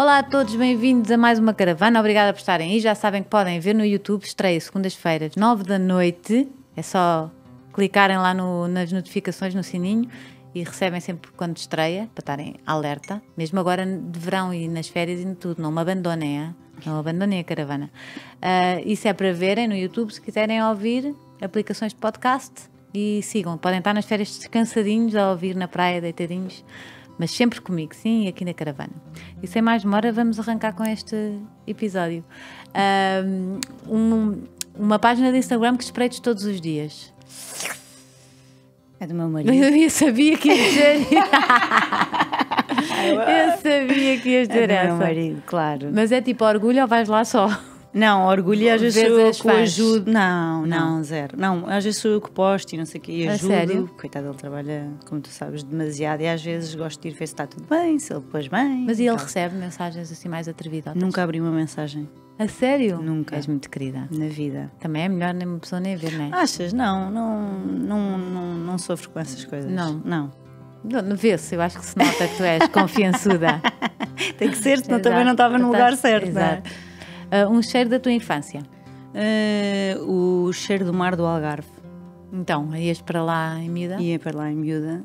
Olá a todos, bem-vindos a mais uma caravana. Obrigada por estarem aí. Já sabem que podem ver no YouTube, estreia segundas-feiras, 9 da noite. É só clicarem lá no, nas notificações no sininho e recebem sempre quando estreia, para estarem alerta, mesmo agora de verão e nas férias e tudo, não me abandonem, hein? não abandonem a caravana. Uh, isso é para verem no YouTube, se quiserem ouvir aplicações de podcast e sigam, podem estar nas férias descansadinhos a ouvir na praia, deitadinhos mas sempre comigo, sim, aqui na caravana. E sem mais demora, vamos arrancar com este episódio. Um, uma página de Instagram que espreito todos os dias. É do meu marido. Eu sabia que ia dizer. Eu sabia que ia dizer é do essa. Meu marido, claro. Mas é tipo orgulho ou vais lá só? Não, orgulho às vezes, sou eu que ajudo. Não, não, não, zero. Não, às vezes sou eu que posto e não sei o que ajudo. sério? Coitado, ele trabalha, como tu sabes, demasiado e às vezes gosto de ir ver se está tudo bem, se ele pôs bem. Mas e ele tal. recebe mensagens assim mais atrevidas? Nunca abri uma mensagem. A sério? Nunca. És muito querida. Na vida. Também é melhor nem uma pessoa nem ver, não é? Achas? Não, não, não, não, não sofro com essas coisas. Não. Não. não Vê-se, eu acho que se nota que tu és confiançuda. Tem que ser, senão Exato. também não estava no lugar certo, Exato. não é? Uh, um cheiro da tua infância? Uh, o cheiro do mar do Algarve. Então, ias para lá em miúda? Ia para lá em miúda.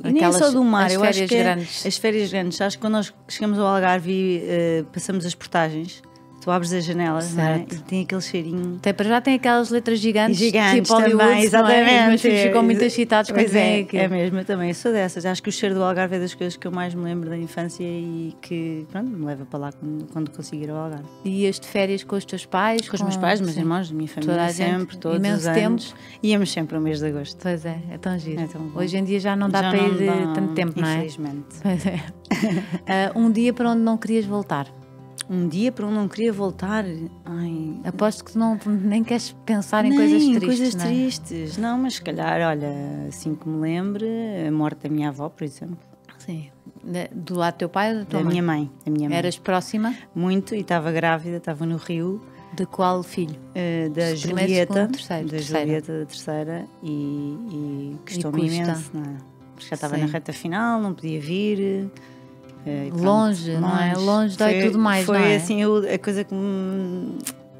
Aquelas, nem só do mar, eu acho que é grandes. as férias grandes. Acho que quando nós chegamos ao Algarve e uh, ah, passamos as portagens, tu abres a janela, é? e tem aquele cheirinho. Até para já tem aquelas letras gigantes, gigantes tipo Hollywood, também, é? exatamente. É? ficam muito excitados pois é, É mesmo, eu também sou dessas. Acho que o cheiro do Algarve é das coisas que eu mais me lembro da infância e que pronto, me leva para lá quando, quando conseguir o Algarve. E as de férias com os teus pais? Com, com os meus pais, meus irmãos irmãos, minha família, Toda sempre, todos os anos. Tempo. Íamos sempre ao mês de agosto. Pois é, é tão giro. É tão Hoje em dia já não dá já para não ir eh, dá... tanto tempo, não é? Infelizmente. Pois é. uh, um dia para onde não querias voltar? um dia para onde não queria voltar. Ai, Aposto que não, nem queres pensar nem, em coisas tristes. coisas não é? tristes. Não, mas se calhar, olha, assim que me lembre, a morte da minha avó, por exemplo. Ah, sim. Do lado do teu pai ou da tua da mãe? Minha mãe? Da minha mãe. Eras próxima? Muito, e estava grávida, estava no Rio. De qual filho? Uh, da Julieta. Terceiro, da terceira. Julieta, da terceira. E, e custou-me imenso, não é? Porque já estava na reta final, não podia vir é, longe, pronto, não é? Longe dói foi, tudo mais, foi, não é? assim a coisa que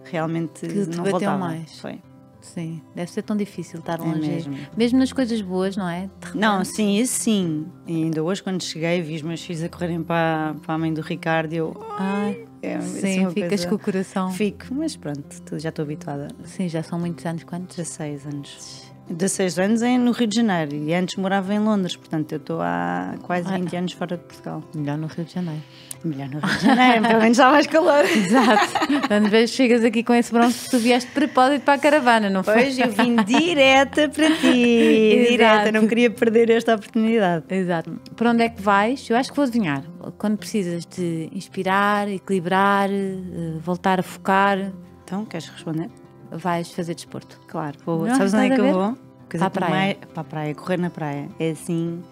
realmente que não voltava. mais. Foi. Sim, deve ser tão difícil estar é longe. É mesmo. mesmo nas coisas boas, não é? Não, sim, isso sim. E ainda hoje, quando cheguei, vi os meus filhos a correrem para, para a mãe do Ricardo e eu. Ai, é, é, sim, ficas coisa... com o coração. Fico, mas pronto, já estou habituada. Sim, já são muitos anos, quantos? 16 anos. 16 anos em, é no Rio de Janeiro e antes morava em Londres, portanto eu estou há quase 20 ah, anos fora de Portugal. Melhor no Rio de Janeiro. Melhor no Rio de Janeiro, pelo menos está mais calor. Exato. Quando vês, chegas aqui com esse bronze, tu vieste de propósito para a caravana, não foi? Pois, eu vim direta para ti. Exato. direta, não queria perder esta oportunidade. Exato. Para onde é que vais? Eu acho que vou adivinhar. Quando precisas de inspirar, equilibrar, eh, voltar a focar. Então, queres responder? vais fazer desporto. Claro. Vou, não, sabes onde é que eu vou? para a praia. para a praia, correr na praia. É assim,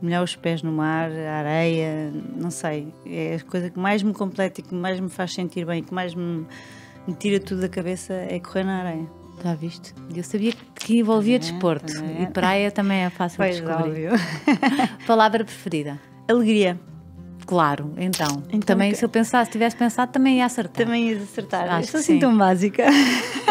melhor os pés no mar, a areia, não sei. É a coisa que mais me completa e que mais me faz sentir bem, que mais me, me tira tudo da cabeça é correr na areia. Já tá viste? Eu sabia que envolvia é, desporto é. e praia também é fácil pois de descobrir. Óbvio. Palavra preferida? Alegria claro, então. então também, se eu pensasse, tivesse pensado, também ia acertar. Também ia acertar. Acho eu sou assim sim. tão básica.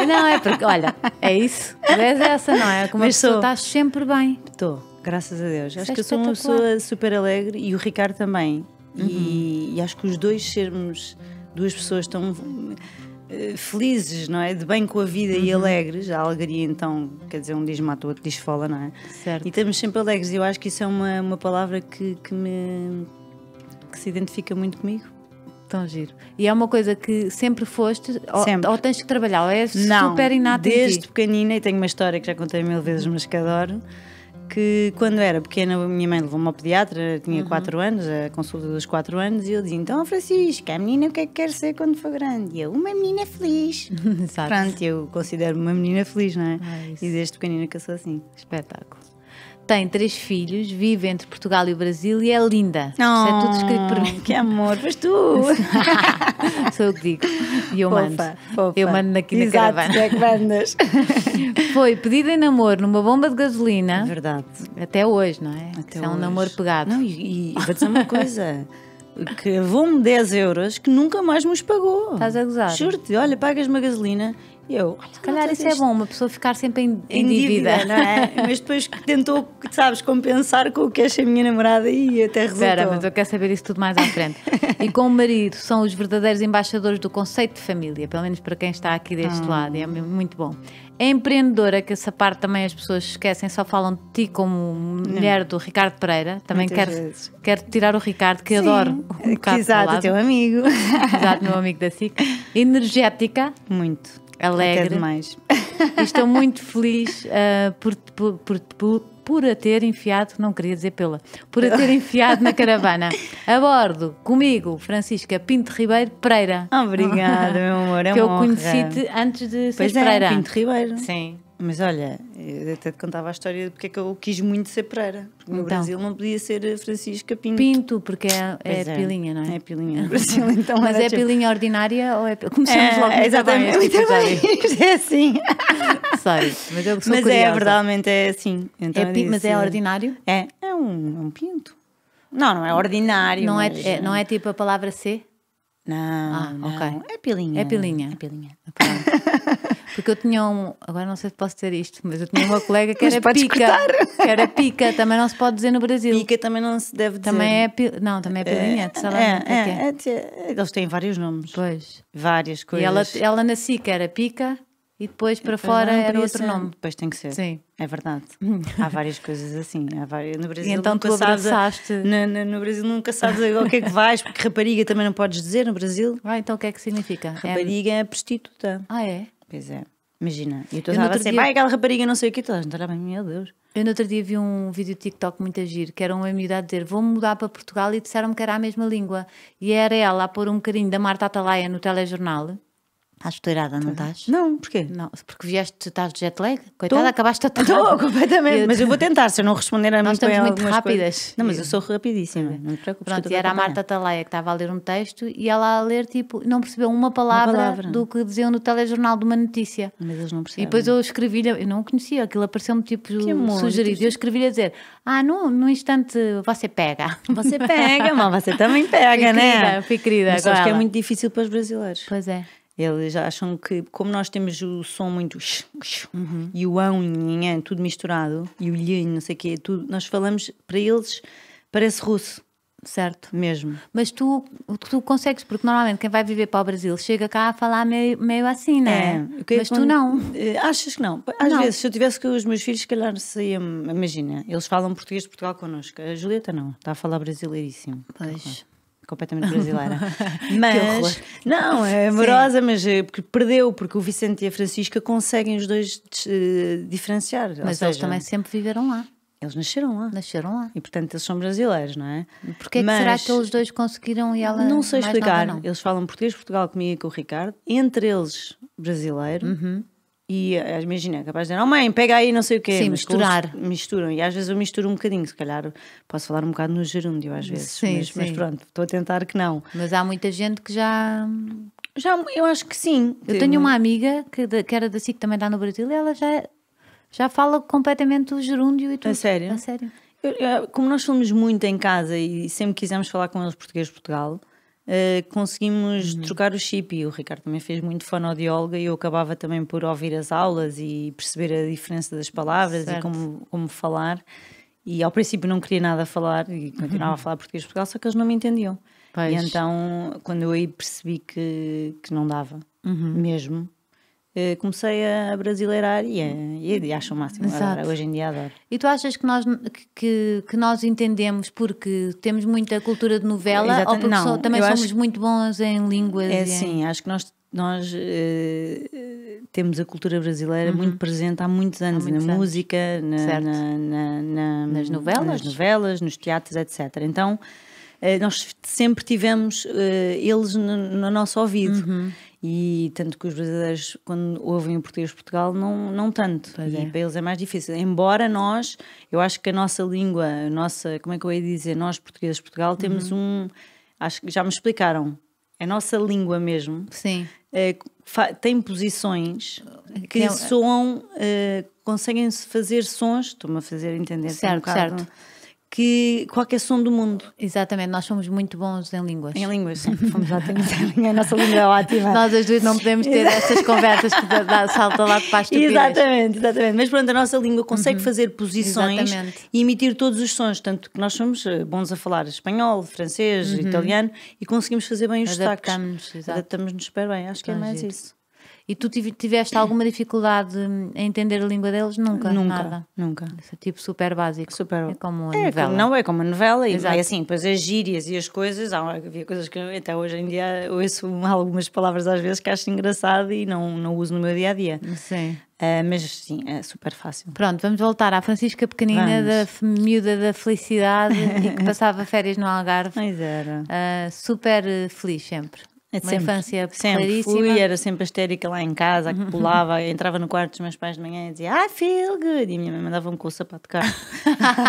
Não, é porque, olha, é isso. é essa, não é? Como Mas a pessoa estás sempre bem. Estou, graças a Deus. Acho é que eu sou uma pessoa super alegre e o Ricardo também. Uhum. E, e acho que os dois sermos duas pessoas tão eh, felizes, não é? De bem com a vida uhum. e alegres. A alegria, então, quer dizer, um diz mata, o outro diz fala, não é? Certo. E estamos sempre alegres. e Eu acho que isso é uma, uma palavra que, que me que se identifica muito comigo. Tão giro. E é uma coisa que sempre foste, ou, sempre. ou tens que trabalhar, ou é Não, super inata Desde pequenina, e tenho uma história que já contei mil vezes, mas que adoro, que quando era pequena, a minha mãe levou-me ao pediatra, tinha 4 uhum. anos, a consulta dos 4 anos, e eu dizia: Então, Francisca, a menina o que é que quer ser quando for grande? E eu, uma menina feliz. Exato. Pronto, eu considero-me uma menina feliz, não é? é e desde pequenina que eu sou assim. Espetáculo tem três filhos, vive entre Portugal e o Brasil e é linda. Oh, Isso é tudo oh, escrito por mim. Que amor, mas tu! Sou eu que digo. E eu mando. Opa, opa. Eu mando aqui Exato, na caravana. É que mandas. Foi pedida em namoro numa bomba de gasolina. É verdade. Até hoje, não é? Até é um namoro pegado. Não, e, e vou dizer uma coisa que levou-me 10 euros que nunca mais me os pagou. Estás a gozar? Juro-te, olha, pagas-me a gasolina e eu, olha, calhar isso é bom, uma pessoa ficar sempre em, em, dívida, dívida. não é? mas depois tentou, sabes, compensar com o que acha é a minha namorada e até resultou. Espera, mas eu quero saber isso tudo mais à frente. e com o marido, são os verdadeiros embaixadores do conceito de família, pelo menos para quem está aqui deste ah. lado, e é muito bom. É empreendedora, que essa parte também as pessoas esquecem, só falam de ti como mulher não. do Ricardo Pereira. Também quero, quero tirar o Ricardo, que Sim, adoro um bocado. Exato, teu amigo. Exato, meu amigo da SIC. Energética. Muito alegre. Até demais. E estou muito feliz uh, por, por, por, por a ter enfiado, não queria dizer pela, por a ter enfiado na caravana. A bordo, comigo, Francisca Pinto Ribeiro Pereira. Obrigada, meu amor. É que eu conheci-te antes de pois seres é, Pereira. Pinto Ribeiro. Sim. Mas olha, eu até te contava a história de porque é que eu quis muito ser Pereira. Porque no então. Brasil não podia ser Francisca Pinto. Pinto, porque é, é, é pilinha, não é? É pilinha. No Brasil, então Mas é tipo... pilinha ordinária ou é. Começamos é, logo é, Exatamente, também, é assim. Sorry, mas eu sou Mas é, curiosa. é, verdadeiramente é assim. Então é, disse, mas é ordinário? É, é um, é um pinto. Não, não é ordinário. Não, é mas... é, não é tipo a palavra C? Não, ah, não. ok. É pilinha. É pilinha. É pilinha. Porque eu tinha um. Agora não sei se posso dizer isto, mas eu tinha uma colega que era pica. Cortar. Que era pica, também não se pode dizer no Brasil. Pica também não se deve dizer. Também é. Não, também é, é pilinhete, sabe? É é, é, é, é, eles têm vários nomes. Pois. Várias coisas. E ela, ela nasci que era pica e depois para fora era outro nome. Depois tem que ser. Sim. É verdade. Há várias coisas assim. Há várias... No Brasil e então nunca tu abraçaste. Sabes, no, no, Brasil nunca sabes o que é que vais, porque rapariga também não podes dizer no Brasil. Ah, então o que é que significa? Rapariga é, é prostituta. Ah, é? Pois é. Imagina, e eu estou a ser, dia... vai aquela rapariga, não sei o que, toda a gente olhava, meu Deus. Eu no outro dia vi um vídeo de TikTok muito agir, que era uma miúda a dizer, vou mudar para Portugal e disseram-me que era a mesma língua. E era ela a pôr um bocadinho da Marta Atalaia no telejornal Estás estourada, não estás? Não, porquê? Não, porque vieste, estás de jet lag? Coitada, Tô. acabaste a Estou, completamente. Eu... Mas eu vou tentar, se eu não responder a Nós estamos muito rápidas. Coisas. Não, mas eu sou rapidíssima, uhum. não te preocupes. Pronto, e era a Marta Talaia que estava a ler um texto e ela a ler, tipo, não percebeu uma palavra, uma palavra. do que diziam no telejornal de uma notícia. Mas eles não percebem. E depois eu escrevi-lhe, eu não conhecia, aquilo apareceu-me, tipo, amor, sugerido. Eu tipo, escrevi-lhe a dizer, ah, no, no instante você pega. Você pega, mas você também pega, fui né? Querida, fui querida. Mas acho que é muito difícil para os brasileiros. Pois é. Eles acham que, como nós temos o som muito uhum. e o ão e tudo misturado, e o lhin, não sei o quê, tudo, nós falamos para eles, parece russo. Certo. Mesmo. Mas tu, tu consegues, porque normalmente quem vai viver para o Brasil chega cá a falar meio, meio assim, né? É, okay, é Mas quando, tu não. Eh, achas que não? Às não. vezes, se eu tivesse com os meus filhos, se calhar saía. Imagina, eles falam português de Portugal connosco. A Julieta não, está a falar brasileiríssimo. Pois completamente brasileira. Mas não, é amorosa, Sim. mas eh, porque perdeu, porque o Vicente e a Francisca conseguem os dois eh, diferenciar. Mas seja, eles também sempre viveram lá. Eles nasceram lá. Nasceram lá. E portanto eles são brasileiros, não é? Porquê é que será que eles dois conseguiram e ela. Não sei explicar. Nova, não. Eles falam português, Portugal comigo e com o Ricardo. Entre eles, brasileiro. Uhum. E as eh, imagina, é capaz de dizer, oh mãe, pega aí não sei o quê. Sim, misturar. Misturam. E às vezes eu misturo um bocadinho, se calhar posso falar um bocado no gerúndio às vezes. Sim, mas, sim. mas pronto, estou a tentar que não. Mas há muita gente que já. Já, eu acho que sim. Eu tenho uma amiga que, de, que era da SIC também lá no Brasil e ela já, já fala completamente o gerúndio e tudo. A sério? A sério. Eu, eu, como nós fomos muito em casa e sempre quisemos falar com eles português de Portugal, eh, conseguimos uhum. trocar o chip. E o Ricardo também fez muito fonoaudióloga e eu acabava também por ouvir as aulas e perceber a diferença das palavras certo. e como, como falar. E ao princípio não queria nada falar e continuava uhum. a falar português Portugal, só que eles não me entendiam. Pois. E então, quando eu aí percebi que, que não dava, uhum. mesmo, eh, comecei a brasileirar e, e, e acho o máximo. agora hoje em dia adoro. E tu achas que nós, que, que nós entendemos porque temos muita cultura de novela Exato, ou porque não, só, também somos acho, muito bons em línguas? É, sim, em... Assim, acho que nós nós uh, temos a cultura brasileira uhum. muito presente há muitos anos há muitos na anos. música, na, na, na, nas novelas, nas novelas, nos teatros, etc. Então uh, nós sempre tivemos uh, eles no, no, nosso ouvido. Uhum. E tanto que os brasileiros, quando ouvem o português de Portugal, não, não tanto. Pois e é. para eles é mais difícil. Embora nós, eu acho que a nossa língua, a nossa, como é que eu ia dizer, nós portugueses de Portugal, temos uhum. um. Acho que já me explicaram. É a nossa língua mesmo. Sim. É, tem posições que é soam, é, conseguem-se fazer sons, estou-me a fazer entender. Certo, um certo que qualquer som do mundo. Exatamente, nós somos muito bons em línguas. Em línguas, sim. Fomos ótimos em A nossa língua é ótima. nós as duas não podemos ter estas conversas que dá, salta lá para as Exatamente, exatamente. Mas pronto, a nossa língua consegue uhum. fazer posições exatamente. e emitir todos os sons, tanto que nós somos eh, bons a falar espanhol, francês, uhum. italiano e conseguimos fazer bem os Adaptamos, destaques. Adaptamos-nos super bem, acho que é mais isso. E tu tiveste alguma dificuldade em entender a língua deles? Nunca, nunca nada. Nunca. Esse é tipo super básico. Super. É como a é, novela. Não é como a novela. Exato. E assim, pois as gírias e as coisas, há, havia coisas que até hoje em dia ouço algumas palavras às vezes que acho engraçado e não, não uso no meu dia a dia. Sim. Uh, mas sim, é super fácil. Pronto, vamos voltar à Francisca Pequenina, vamos. da miúda da felicidade e que passava férias no Algarve. Pois era. Uh, super feliz sempre é sempre, infância sempre fui, era sempre estérica lá em casa, que uhum. pulava, entrava no quarto dos meus pais de manhã e dizia I feel good, e a minha mãe mandava-me com o sapato cá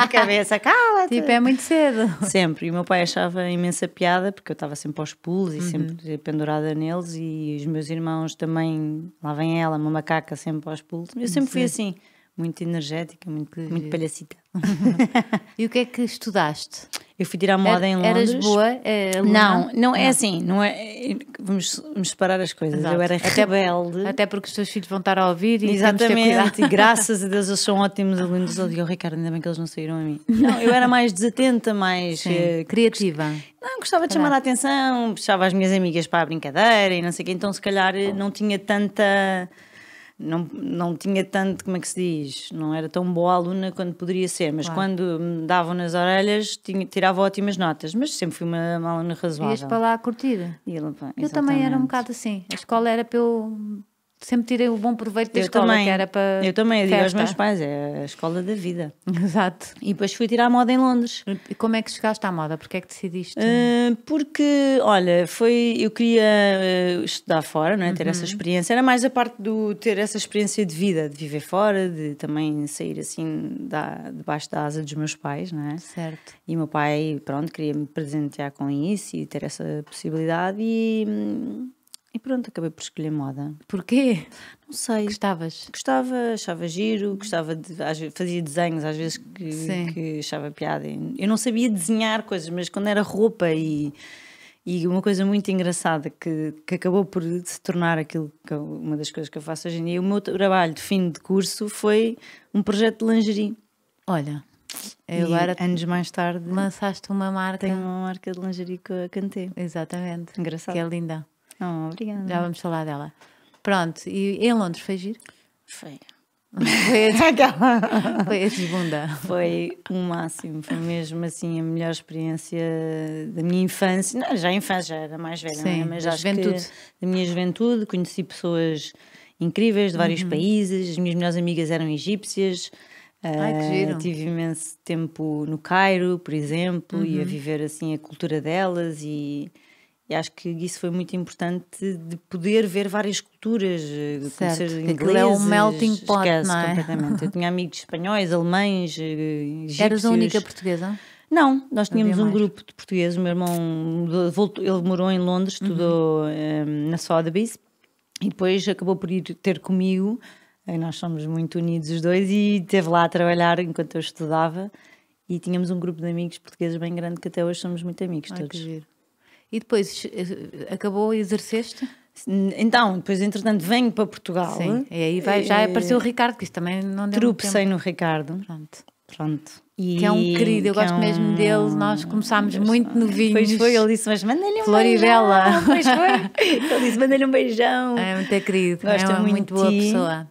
a cabeça, cala-te! Tipo, é muito cedo. Sempre, e o meu pai achava imensa piada, porque eu estava sempre aos pulos e uhum. sempre pendurada neles, e os meus irmãos também, lá vem ela, uma macaca sempre aos pulos, eu sempre Sim. fui assim muito energética, muito, muito palhacita. e o que é que estudaste? Eu fui tirar moda era, em Londres. Eras boa? É, não, não é não. assim. Não é, vamos, vamos separar as coisas. Exato. Eu era até, rebelde. Até porque os teus filhos vão estar a ouvir e Exatamente. E graças a Deus eles são ótimos alunos. Eu digo, Ricardo, ainda bem que eles não saíram a mim. Não, eu era mais desatenta, mais Sim, uh, criativa. Não, gostava de chamar a atenção, puxava as minhas amigas para a brincadeira e não sei o quê. Então, se calhar, eh, não tinha tanta não, não tinha tanto, como é que se diz, não era tão boa aluna quanto poderia ser, mas claro. quando me davam nas orelhas tinha, tirava ótimas notas, mas sempre fui uma, uma aluna razoável. Ias para lá a curtir? E, pá, eu também era um bocado assim, a escola era para eu sempre tirei o bom proveito da eu escola, também. que era para. Eu também, eu digo aos meus pais, é a escola da vida. Exato. E depois fui tirar a moda em Londres. E como é que chegaste à moda? Porquê é que decidiste? Uh, porque, olha, foi. Eu queria uh, estudar fora, não é? Ter uhum. essa experiência. Era mais a parte do ter essa experiência de vida, de viver fora, de também sair assim da, debaixo da asa dos meus pais, não é? Certo. E meu pai, pronto, queria me presentear com isso e ter essa possibilidade e hum, e pronto, acabei por escolher moda. Porquê? Não sei. Gostavas? Gostava, achava giro, gostava de. fazia desenhos às vezes que, que achava piada. Eu não sabia desenhar coisas, mas quando era roupa e. E uma coisa muito engraçada que, que acabou por se tornar aquilo que eu, uma das coisas que eu faço hoje em dia, o meu trabalho de fim de curso foi um projeto de lingerie. Olha, eu agora anos mais tarde lançaste uma marca. Tenho uma marca de lingerie que eu cantei. Exatamente. Engraçado. Que é linda. Oh, obrigada. Já vamos falar dela. Pronto, e em Londres foi giro? Foi. Foi a, foi a Foi o um máximo, foi mesmo assim a melhor experiência da minha infância. Não, já a infância, já era mais velha, é? Sim, mas já juventude. da minha juventude, conheci pessoas incríveis de vários uhum. países, as minhas melhores amigas eram egípcias. Ai, que giro. Uh, tive imenso tempo no Cairo, por exemplo, uhum. e a viver assim a cultura delas e e acho que isso foi muito importante de poder ver várias culturas, seja eh, conhecer inglês. é um melting pot, esquece, não é? completamente. Eu tinha amigos espanhóis, alemães, eh, egípcios. Eras a única portuguesa? Não, nós tínhamos um grupo de portugueses. O meu irmão voltou, ele morou em Londres, uhum. estudou uhum. na Sotheby's e depois acabou por ir ter comigo. E eh, nós somos muito unidos os dois e esteve lá a trabalhar enquanto eu estudava. E tínhamos um grupo de amigos portugueses bem grande que até hoje somos muito amigos Ai, todos. E depois eh, acabou e exerceste? Então, depois entretanto venho para Portugal. Sim, e aí vai, já eh, apareceu o Ricardo, que isso também não deu sem no Ricardo. Pronto. Pronto. E que é um querido, eu é gosto é um... mesmo dele. Nós começámos muito novinhos. Pois foi, ele disse, mas manda-lhe um Floribela. beijão. Pois foi. Ele disse, manda-lhe um beijão. É muito querido, Gosto é uma muito, muito boa pessoa.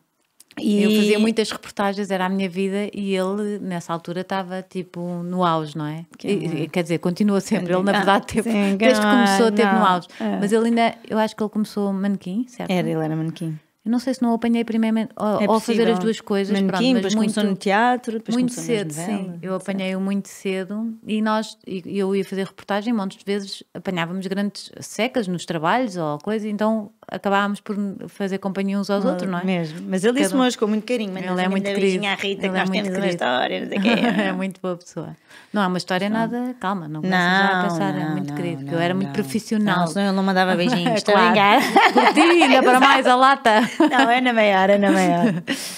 E... Eu fazia muitas reportagens, era a minha vida, e ele nessa altura estava tipo no auge, não é? E, quer dizer, continua sempre. Ele, na verdade, teve, Sim, desde que começou, não. teve no auge. É. Mas ele ainda, eu acho que ele começou manequim, certo? Era, ele era manequim. Eu não sei se não apanhei primeiro ou, é ou fazer as duas coisas. Manequim, pronto, depois muito, no teatro, depois muito começou cedo, sim. Eu apanhei-o muito cedo e nós, eu ia fazer reportagem, montes de vezes apanhávamos grandes secas nos trabalhos ou coisa, então acabávamos por fazer companhia uns aos ah, outros, não é? Mesmo. Mas ele disse-me hoje com muito carinho, mas ele é muito querido. Rita, ele que é nós é temos uma história, não sei quê. é muito boa pessoa. Não, há uma história nada, calma, não começas já a pensar, é não, é muito não, querido, não, eu era muito profissional. Não, senão ele não mandava beijinhos, estou claro. Curtilha para mais a lata. Não, é na maior, é na maior.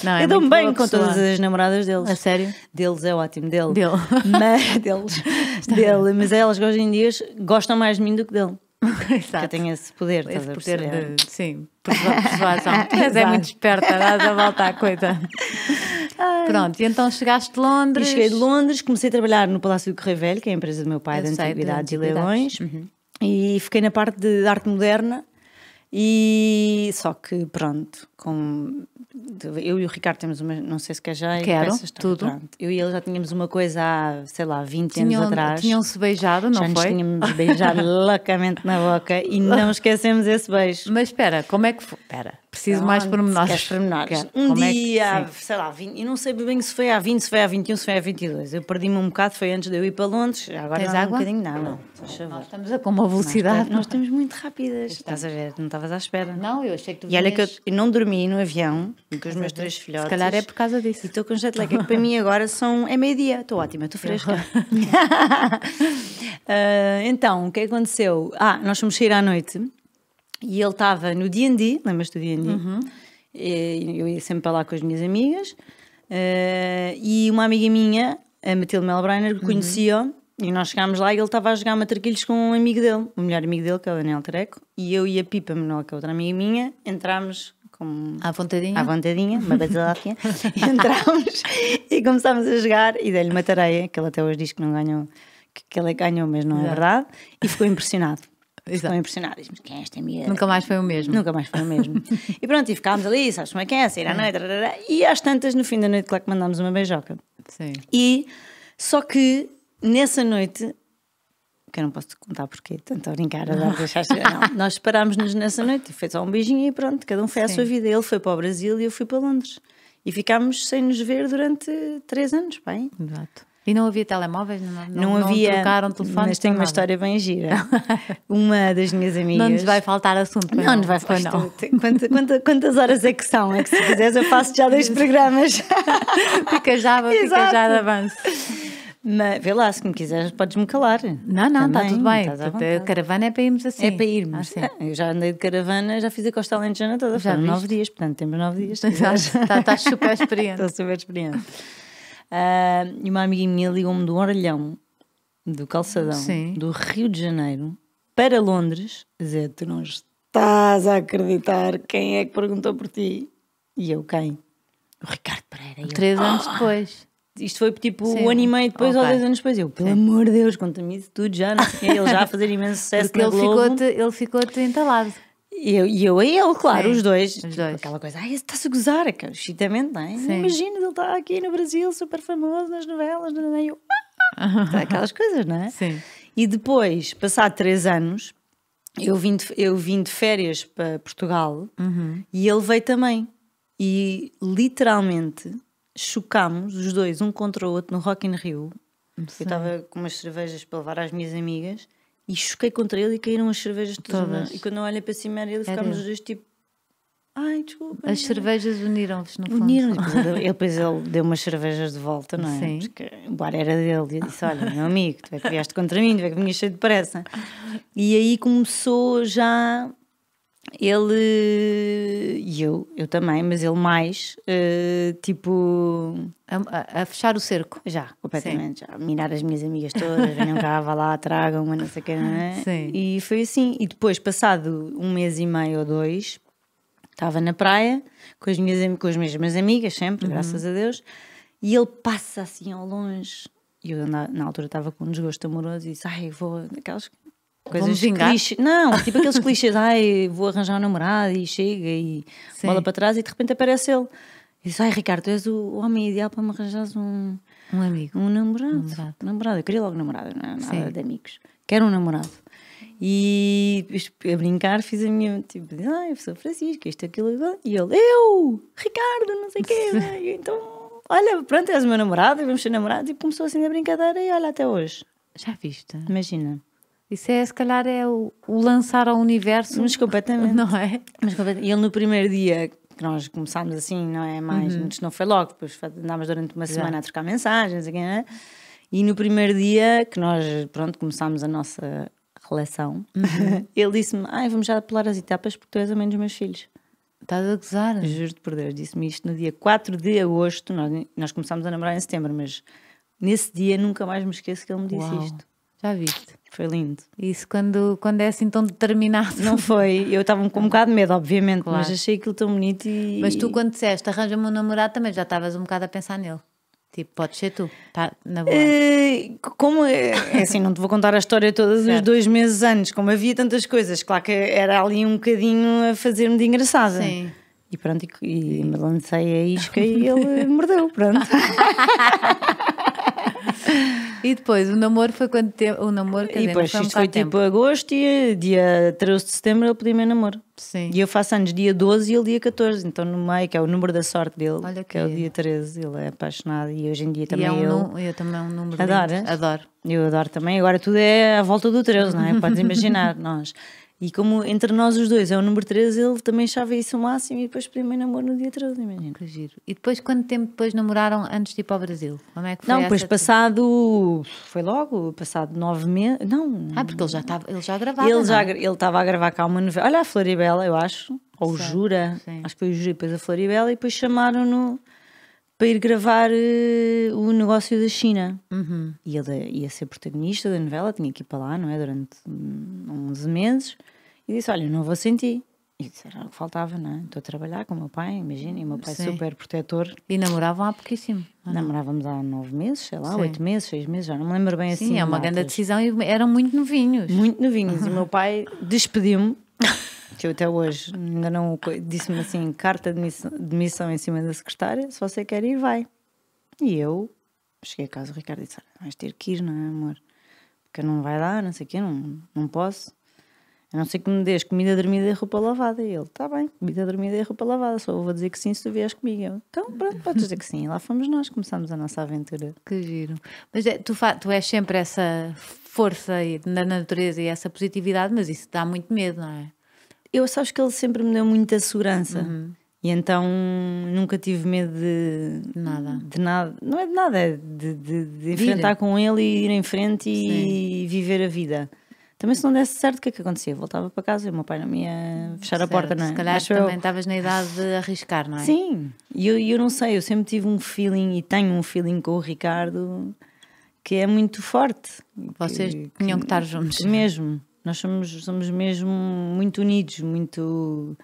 Não, é eu dou-me bem com todas as namoradas deles. A sério? Deles é ótimo, dele. Dele. Mas, deles. dele, mas elas hoje em dia gostam mais de mim do que dele. Exato. Que eu tenho esse poder, esse poder de, Sim, persuasão. tu és é muito esperta, dás a volta à coisa. Ai. Pronto, e então chegaste de Londres. E cheguei de Londres, comecei a trabalhar no Palácio do Correio Velho, que é a empresa do meu pai eu de antiguidades e leilões, uhum. e fiquei na parte de arte moderna. E só que pronto, com eu e o Ricardo temos uma, não sei se quer já. Quero, tudo. Pronto. Eu e ele já tínhamos uma coisa há, sei lá, 20 Tinham, anos atrás. Tinham-se beijado, não já foi? Já tínhamos beijado loucamente na boca e não esquecemos esse beijo. Mas espera, como é que foi? Espera, Preciso mais pormenores. pormenores. Quer, um é dia, é sei lá, 20, eu não sei bem se foi a 20, se foi a 21, se foi a 22. Eu perdi-me um bocado, foi antes de eu ir para Londres. Agora Tens não, é água? um bocadinho, não. não. Nós estamos a com uma velocidade. Nós, nós estamos muito rápidas. Estás a ver, não estavas à espera. Não, eu achei que tu E olha que eu, não dormi no avião com os meus três filhotes. Se calhar é por causa disso. E estou com jet lag, é que para mim agora são, é meio-dia. Estou ótima, estou fresca. uh, então, o que aconteceu? Ah, nós fomos sair à noite e ele estava no D&D, lembras-te do D&D? Uhum. Eu ia sempre para lá com as minhas amigas. Eh, e uma amiga minha, a Matilde Melbriner, uhum. conhecia-o. E nós chegámos lá e ele estava a jogar matraquilhos com um amigo dele, o melhor amigo dele, que é o Daniel Treco. E eu e a Pipa Menor, que é outra amiga minha, entrámos como... À vontadinha? À vontadinha, uma basalófia. entrámos e começámos a jogar e dei-lhe uma tareia, que ele até hoje diz que não ganhou, que, que ele é ganhou, mas não é verdade. E ficou impressionado. Estão impressionados Mas quem é esta miúda? Nunca mais foi o mesmo. Nunca mais foi o mesmo. e pronto, e ficámos ali, sabes como é que é, sair à é. noite, e às tantas, no fim da noite, claro que mandámos uma beijoca. Sim. E só que nessa noite que eu não posso te contar porque tanto a brincar, a dar deixar não. Nós separámos-nos nessa noite, foi só um beijinho e pronto, cada um foi Sim. à sua vida. Ele foi para o Brasil e eu fui para Londres. E ficámos sem nos ver durante três anos, bem? Exato. E não havia telemóveis? Não, não, não havia. Não trocaram telefones? Mas tenho uma nada. história bem gira. Uma das minhas amigas. Não nos vai faltar assunto. Não, não nos vai faltar. Não. Quanta, quanta, quantas horas é que são? É que se quiseres eu faço já dois programas. fica já, fica já de avanço. Mas vê lá, se me quiseres, podes-me calar. Não, não, está tudo bem. A caravana é para irmos assim. É para irmos. Ah, ah, eu já andei de caravana, já fiz a Costa Alentejana toda. Já nove dias, portanto temos nove dias. Estás tá tá super experiente. Estou super experiente. Uh, e uma amiga minha ligou-me do Orelhão, do Calçadão, Sim. do Rio de Janeiro, para Londres. dizer tu não estás a acreditar quem é que perguntou por ti? E eu, quem? O Ricardo Pereira. Eu, Três anos oh! depois. Isto foi tipo Sim. um ano e meio depois okay. ou dois anos depois. Eu, pelo Sim. amor de Deus, conta-me isso tudo já. Não sei, ele já a fazer imenso sucesso Porque ele ficou-te ficou entalado. E eu, e eu e ele, claro, Sim, os, dois, os tipo, dois. Aquela coisa, ai, está-se a gozar, é excitamente, não é? Imagina, ele está aqui no Brasil, super famoso, nas novelas, não é? Eu, aquelas coisas, não é? Sim. E depois, passado três anos, eu vim de, eu vim de férias para Portugal uhum. e ele veio também. E literalmente chocámos os dois, um contra o outro, no Rock in Rio. Sim. Eu estava com umas cervejas para levar às minhas amigas e choquei contra ele e caíram as cervejas todas. todas. E quando eu olhei para cima era ele, ficámos os dois tipo. Ai, desculpa. As não. cervejas uniram-vos, não fundo. Uniram-nos. Ele, depois ele deu umas cervejas de volta, não é? Sim. Porque o bar era dele. E eu disse: Olha, meu amigo, tu é que vieste contra mim, tu é que vinhas cheio de pressa. E aí começou já ele e eu, eu também, mas ele mais, uh, tipo. A, a, fechar o cerco. Já, completamente. Sim. Já. Mirar as minhas amigas todas, venham cá, vá lá, tragam, uma não sei o que, não é? Sim. E foi assim. E depois, passado um mês e meio ou dois, estava na praia com as minhas, com as mesmas amigas, sempre, uhum. graças a Deus, e ele passa assim ao longe. E eu na, na altura estava com um desgosto amoroso e disse: Ai, vou. Aquelas Coisas clichês. Não, tipo aqueles clichês, ai, vou arranjar um namorado e chega e Sim. bola para trás e de repente aparece ele. E diz, ai Ricardo, tu és o homem ideal para me arranjares um... Um amigo. Um namorado. Um namorado. namorado. Eu queria logo namorado, não é nada Sim. de amigos. Quero um namorado. E a brincar fiz a minha, tipo, ah, eu sou Francisco, isto, aquilo, e ele, eu, Ricardo, não sei o quê, então, olha, pronto, és o meu namorado, vamos ser namorados, e começou assim a brincadeira, e olha, até hoje. Já viste? Imagina. Isso é, se calhar, é o, o lançar ao universo. Mas completamente. Não é? Mas completamente. E ele no primeiro dia que nós começámos assim, não é? Mais, uhum. não foi logo, depois andámos durante uma Exato. semana a trocar mensagens, assim, e no primeiro dia que nós, pronto, começámos a nossa relação, uhum. ele disse-me: Ai, vamos já pular as etapas porque tu és a mãe dos meus filhos. Estás a gozar? Juro-te por Deus, disse-me isto no dia 4 de agosto. Nós, nós começámos a namorar em setembro, mas nesse dia nunca mais me esqueço que ele me disse Uau. isto. Já viste? Foi lindo. Isso quando, quando é assim tão determinado. Não foi. Eu estava com um bocado de medo, obviamente, claro. mas achei aquilo tão bonito e. Mas tu, quando disseste arranja-me um namorado, também já estavas um bocado a pensar nele. Tipo, pode ser tu, tá na boa. Eh, como é, é assim, não te vou contar a história toda dos dois meses antes, como havia tantas coisas, claro que era ali um bocadinho a fazer-me de engraçada. Sim. E pronto, e, e me lancei a isca e ele mordeu, pronto. E depois, o namoro foi quanto tempo? O namoro, cadê? E depois, foi, um foi tipo agosto e eh, dia 13 de setembro é o meu namoro. Sim. E eu faço anos dia 12 e ele dia 14, então no meio, que é o número da sorte dele, Olha que, que é o dia 13. Ele é apaixonado e hoje em dia é também é um eu. Num, eu também é um número adoro Adoro. Eu adoro também. Agora tudo é à volta do 13, não é? Podes imaginar, nós. E como entre nós os dois é o número 3, ele também achava isso o máximo e depois pediu-me namoro no dia 13, imagina. Que giro. E depois quanto tempo depois namoraram antes de ir para o Brasil? Como é que foi Não, depois passado, foi logo, passado nove meses, não. Ah, porque ele já, estava, ele já gravava, Ele não? já ele estava a gravar cá uma novela, olha a Floribela, eu acho, ou Jura, Sim. acho que foi o Jura e depois a Floribela e depois chamaram-no para ir gravar uh, o negócio da China. Uhum. E ele é, ia ser protagonista da novela, tinha que ir para lá, não é? Durante 11 hum, meses. E disse: Olha, não vou sentir. E disse, era o que faltava, não é? Estou a trabalhar com o meu pai, imagina, e o meu pai Sim. super protetor. E namoravam há pouquíssimo. Ah. Namorávamos há nove meses, sei lá, Sim. oito meses, seis meses, já não me lembro bem Sim, assim. Sim, é uma grande decisão e eram muito novinhos. Muito novinhos. Uhum. E o meu pai despediu-me que eu até hoje ainda não. Disse-me assim: carta de missão, de missão em cima da secretária, se você quer ir, vai. E eu cheguei a casa, o Ricardo disse: vais ter que ir, não é, amor? Porque não vai lá, não sei o quê, não, não posso. A não ser que me dês comida dormida e roupa lavada. E ele, está bem, comida dormida e roupa lavada, só vou dizer que sim se tu vieres comigo. Eu, então, pronto, podes dizer que sim. E lá fomos nós, começamos a nossa aventura. Que giro. Mas é, tu, tu és sempre essa força na natureza e essa positividade, mas isso dá muito medo, não é? eu acho que ele sempre me deu muita segurança. Uhum. E então nunca tive medo de nada. De nada. Não é de nada, é de, de, de enfrentar com ele e ir em frente e, viver a vida. Também se não desse certo, o que é que acontecia? Voltava para casa e o meu pai não me ia fechar certo. a porta, não é? Se calhar Acho também eu... estavas na idade de arriscar, não é? Sim, e eu, eu não sei, eu sempre tive um feeling e tenho um feeling com o Ricardo que é muito forte. Vocês que, tinham que estar juntos. Mesmo. Nós somos, somos mesmo muito unidos, muito.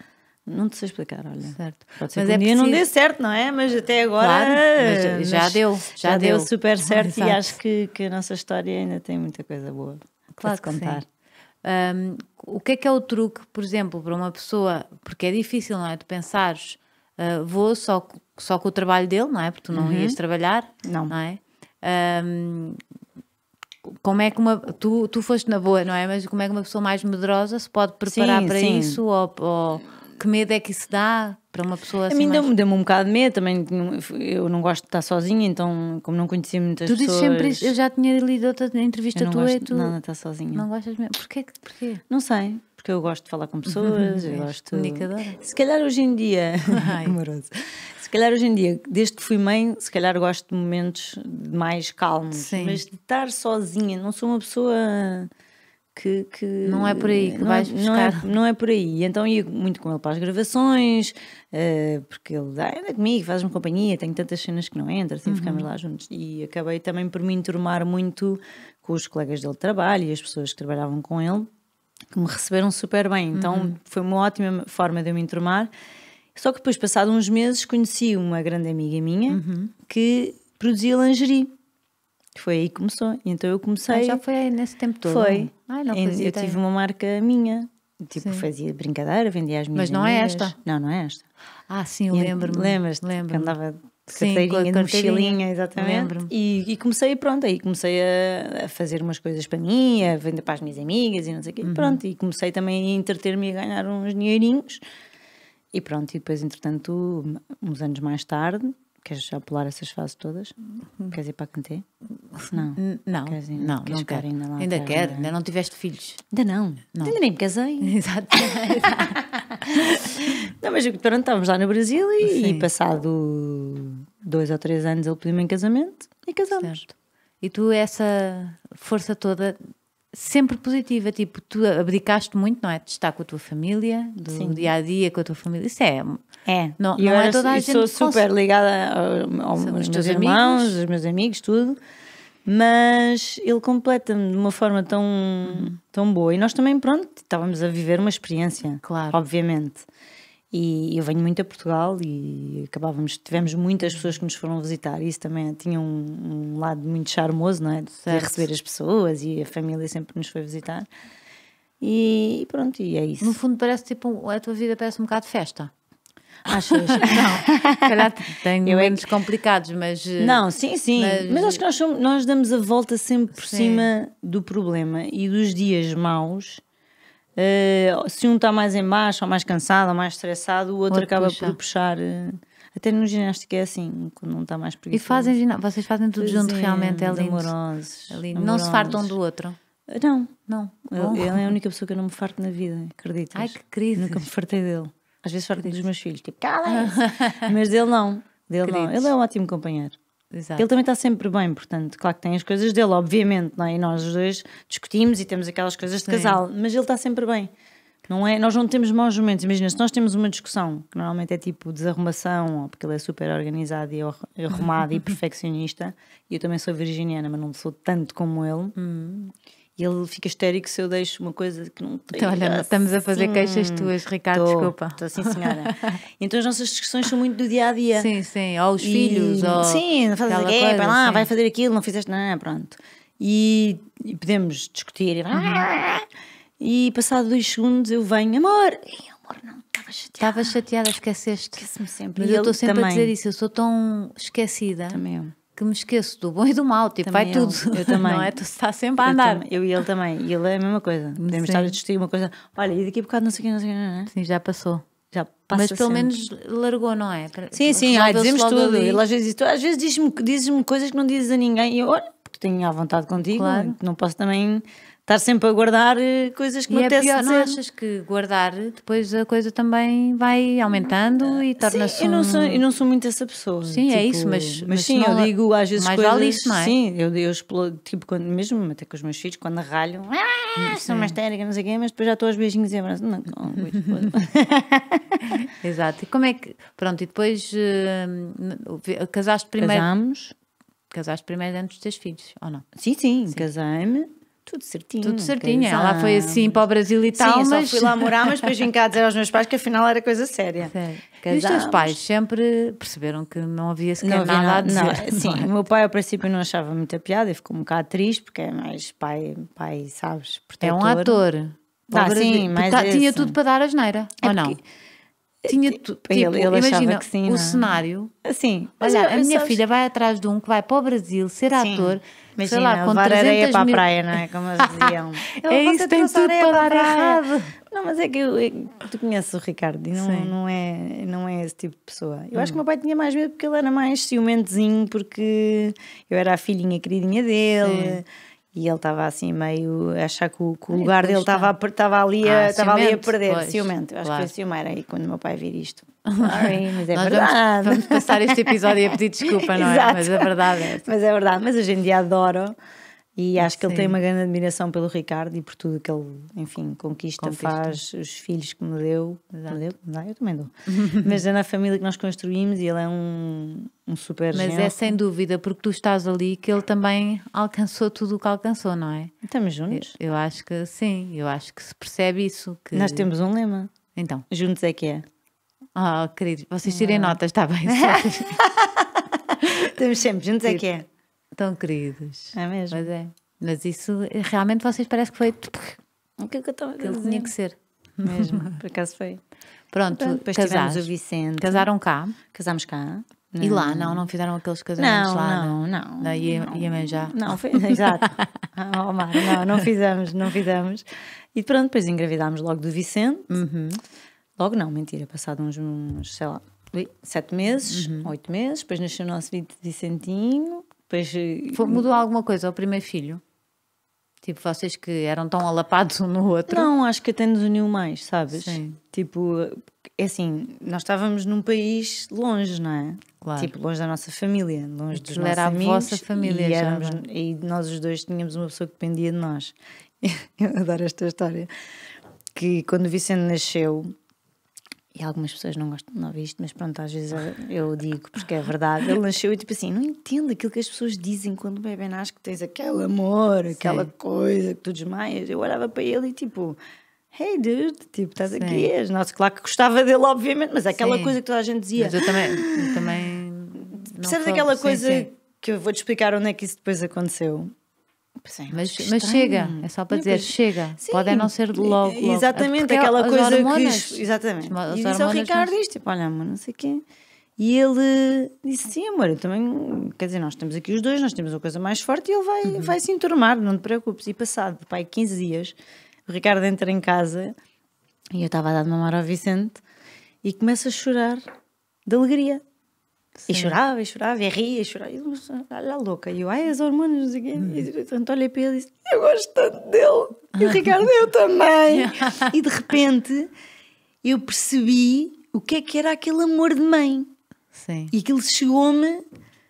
Não te sei explicar, olha. Certo. Pode ser mas que é um é dia preciso... não dê certo, não é? Mas até agora. Claro, mas já deu. Já, já deu. deu super certo Exato. e acho que, que a nossa história ainda tem muita coisa boa claro para contar. Um, o que é que é o truque, por exemplo, para uma pessoa? Porque é difícil, não é? De pensares, uh, vou só, só com o trabalho dele, não é? Porque tu não uhum. ias trabalhar, não, não é? Um, como é que uma. Tu, tu foste na boa, não é? Mas como é que uma pessoa mais medrosa se pode preparar sim, para sim. isso? Ou, ou, que medo é que isso dá para uma pessoa assim? A mim deu-me deu um bocado de medo também. Eu não gosto de estar sozinha, então, como não conhecia muitas pessoas. Tu dizes pessoas, sempre isto. Eu já tinha lido outra entrevista tua gosto, e tu. Não, não estar sozinha. Não gostas mesmo? Porquê? Porquê? Não sei. Porque eu gosto de falar com pessoas, uhum, eu gosto. Comunicadora. Se calhar hoje em dia. Amoroso. Se calhar hoje em dia, desde que fui mãe, se calhar gosto de momentos mais calmos. Sim. Mas de estar sozinha, não sou uma pessoa que. que não é por aí que é, vais é, buscar. Não é, não é, por aí. Então ia muito com ele para as gravações, uh, porque ele ah, anda comigo, faz-me companhia, tenho tantas cenas que não entra, assim uhum. ficamos lá juntos. E acabei também por me enturmar muito com os colegas dele de trabalho e as pessoas que trabalhavam com ele que me receberam super bem. Então uhum. foi uma ótima forma de eu me enturmar só que depois, passado uns meses, conheci uma grande amiga minha uhum. que produzia lingerie. Foi aí que começou. Então eu comecei. Ah, já foi nesse tempo todo? Foi. Ai, não fazia eu ideia. tive uma marca minha. Tipo, Sim. fazia brincadeira, vendia as minhas. Mas não é amigas. é esta? Não, não é esta. Ah, sim, eu lembro-me. lembras Lembro. Que andava de carteirinha, sim, de mochilinha, exatamente. E, e, comecei, pronto, aí comecei a, a, fazer umas coisas para mim, a vender para as minhas amigas e não sei o quê. Uhum. Pronto, e comecei também a entreter-me e a ganhar uns dinheirinhos. E pronto, e depois, entretanto, uns anos mais tarde, queres apelar essas fases todas? Uhum. Queres ir para a Canté? Não. Não, queres ir, não, queres não quero. Ainda, lá ainda quero, é? ainda não tiveste filhos. Ainda não. não. Ainda nem me casei. Exato. não, mas pronto, estávamos lá no Brasil e, e, passado dois ou três anos ele pediu-me em casamento e casamos. Certo. E tu, essa força toda, sempre positiva, tipo, tu abdicaste muito, não é? De estar com a tua família, do Sim. dia a dia com a tua família. Isso é. É. Não, não é toda a gente. Eu sou super ligada aos meus teus irmãos, amigos. aos meus amigos, tudo. Mas ele completa-me de uma forma tão, uhum. tão boa. E nós também, pronto, estávamos a viver uma experiência. Claro. Obviamente. E eu venho muito a Portugal e acabávamos, tivemos muitas uhum. pessoas que nos foram visitar e isso também tinha um, um lado muito charmoso, não é? De certo. receber as pessoas e a família sempre nos foi visitar. E, e pronto, e é isso. No fundo parece tipo, a tua vida parece um bocado festa. Achas? não, calhar tem menos é... complicados, mas. Eh, não, sim, sim. Mas, mas acho que nós, somos, nós damos a volta sempre por sim. cima do problema e dos dias maus Uh, se um está mais em baixo, ou mais cansado, ou mais estressado, o outro, outro acaba puxa. por puxar. Eh, até no ginástica é assim, quando um está mais preguiçoso. E fazem ginástica, vocês fazem tudo junto é, realmente, é lindo. Amorosos, é lindo. Não se fartam do outro? Eh, não. Não. ele é a única pessoa que eu não me farto na vida, acreditas? Ai, que querido. Nunca me fartei dele. Às vezes farto dos meus filhos, tipo, cala Mas dele não. Dele não. Ele é um ótimo companheiro. Exato. Ele também está sempre bem, portanto, claro que tem as coisas dele, obviamente, não é? E nós os dois discutimos e temos aquelas coisas de casal, Sim. mas ele está sempre bem. Não é? Nós não temos maus momentos. Imagina, se nós temos uma discussão, que normalmente é tipo desarrumação, ou porque ele é super organizado e arrumado e perfeccionista, e eu também sou virginiana, mas não sou tanto como ele. Hum. E ele fica histérico se eu deixo uma coisa que não tem. Então, olha, estamos a fazer queixas tuas, Ricardo, tô, desculpa. Estou sim, senhora. então as nossas discussões são muito do dia a dia. Sim, sim, ou os e, filhos, ou. Sim, não fazes aqui, coisa, vai lá, sim. vai fazer aquilo, não fizeste não. pronto. E, e, podemos discutir. E, uhum. e passado dois segundos eu venho, amor, e, amor, não, estava chateada. Estava chateada, esqueceste. Esquece-me sempre. Mas e eu estou sempre também. a dizer isso, eu sou tão esquecida. Também eu que me esqueço do bom e do mal, tipo, também vai tudo. Eu também. Não é? Tu está sempre a andar. Eu, eu, e ele também. E ele é a mesma coisa. Podemos estar a discutir uma coisa. Olha, e daqui a bocado não sei o que, não sei o que, não é? Sim, já passou. Já passa Mas pelo sempre. menos largou, não é? Sim, sim, ai, dizemos tudo. Ali. Ele às vezes às vezes diz-me diz, -me, coisas que não dizes a ninguém. E eu, olha, porque tenho à vontade contigo, claro. não posso também estar sempre a guardar eh, coisas que e me é pior, Não achas que guardar depois a coisa também vai aumentando e torna-se. Sim, um... eu, não sou, eu não sou muito essa pessoa. Sim, tipo, é isso, tipo, mas. Mas, mas sim, eu digo às vezes. Mais coisas, vale isso, não é? Sim, eu, eu explodo tipo, quando, mesmo até com os meus filhos, quando ralham, ah, sou uma histérica, não sei o quê, mas depois já estou aos beijinhos e abraço. Não, não, não Exato. E como é que. Pronto, e depois uh, casaste primeiro. Casámos casaste primeiro antes dos teus filhos, ou não? Sim, sim, sim. casei-me tudo certinho. Tudo certinho. Ela é. foi assim para o Brasil e tal. Sim, mas... só fui lá morar, mas depois vim cá dizer aos meus pais que afinal era coisa séria. É. E os teus pais sempre perceberam que não havia sequer não havia nada, nada a dizer. Não, sim, é? o meu pai ao princípio não achava muita piada e ficou um bocado triste, porque é mais pai, pai sabes, protetor. É um ator. Ah, sim, mas tá, tinha tudo para dar asneira, é ou não? Tinha eh, Tipo, ele, ele imagina sim, o cenário. Assim, olha, a minha sabes... filha vai atrás de um que vai para o Brasil ser sim. ator Imagina, sei lá, com levar areia para a praia, não é? Como eles diziam. é, é isso, tem tudo para dar errado. Não, mas é que eu, é eu, tu conheces o Ricardo e não, não, é, não é esse tipo de pessoa. Eu hum. acho que hum. o meu pai tinha mais medo porque ele era mais ciumentezinho, porque eu era a filhinha queridinha dele. Sim e ele estava assim meio a achar que o, que o lugar dele estava, estava ali, a, ah, estava ali a perder, pois, ciumento. Eu acho claro. que foi ciumeira aí quando o meu pai vir isto. Sorry, mas é Nós verdade. Vamos, vamos, passar este episódio a pedir desculpa, não é? mas é verdade. É. Mas é verdade, mas hoje em dia adoro e acho que ele tem uma grande admiração pelo Ricardo e por tudo que ele, enfim, conquista, faz, os filhos que me deu. Me deu? Não, eu também dou. Mas é na família que nós construímos e ele é um, um super Mas genial. é sem dúvida, porque tu estás ali, que ele também alcançou tudo o que alcançou, não é? Estamos juntos. Eu, eu acho que sim, eu acho que se percebe isso. Que... Nós temos um lema. Então. Juntos é que é. Ah, oh, querido, vocês é tirem ah. notas, está bem. Estamos sempre juntos é que é. Tão queridos. É mesmo? Mas é. Mas isso realmente vocês parece que foi o que eu estava a dizer. tinha que ser. Mesmo, por acaso foi. Pronto, Pronto depois o Vicente. Casaram cá? Casámos cá. Não, e lá, não, não fizeram aqueles casamentos não, lá? Não, não, não. não e, a mãe já? Não, foi, exato. oh, Mar, não, não fizemos, não fizemos. E pronto, depois engravidámos logo do Vicente. Uhum. Logo não, mentira, passado uns, uns sei lá, sete meses, uhum. oito meses. Depois nasceu o nosso Vicentinho. Eh, Foi, mudou alguma coisa ao primeiro filho? Tipo, vocês que eram tão alapados um no outro? Não, acho que até nos uniu mais, sabes? Sim. Tipo, é assim, nós estávamos num país longe, não é? Claro. Tipo, longe da nossa família, longe dos nossos era amigos. a vossa família e, éramos, e nós os dois tínhamos uma pessoa que dependia de nós. Eu adoro esta história. Que quando o Vicente nasceu, e algumas pessoas não gostam de ouvir isto, mas pronto, às vezes eu, digo porque é verdade. Ele nasceu e tipo assim, não entendo aquilo que as pessoas dizem quando o bebê nasce, que tens aquele amor, Sim. aquela coisa que tu desmaias. Eu olhava para ele e tipo, hey dude, tipo, estás Sim. aqui. És nosso, claro que gostava dele, obviamente, mas aquela sim. coisa que toda a gente dizia. Mas eu também. Eu também Percebes aquela coisa sim, sim. que eu vou te explicar onde é que isso depois aconteceu? Sim, ah, mas, mas chega, é só para dizer, chega, Sim, pode não ser de logo. logo. É exatamente, aquela coisa hormonas, que. Exatamente. As, e disse ao Ricardo isto, tipo, olha, amor, não sei o quê. E ele disse: Sim, amor, eu também. Quer dizer, nós temos aqui os dois, nós temos uma coisa mais forte e ele vai, uhum. vai se enturmar, não te preocupes. E passado, pai, 15 dias, o Ricardo entra em casa e eu estava a dar de mamar ao Vicente e começa a chorar de alegria. Sim. E chorava, e chorava, e ria, e chorava. E olha louca. E eu, ai, as hormonas, não sei o quê. E então olhei para ele e disse, eu gosto tanto dele. E o ah. Ricardo, eu também. e de repente, eu percebi o que é que era aquele amor de mãe. Sim. E aquilo chegou-me,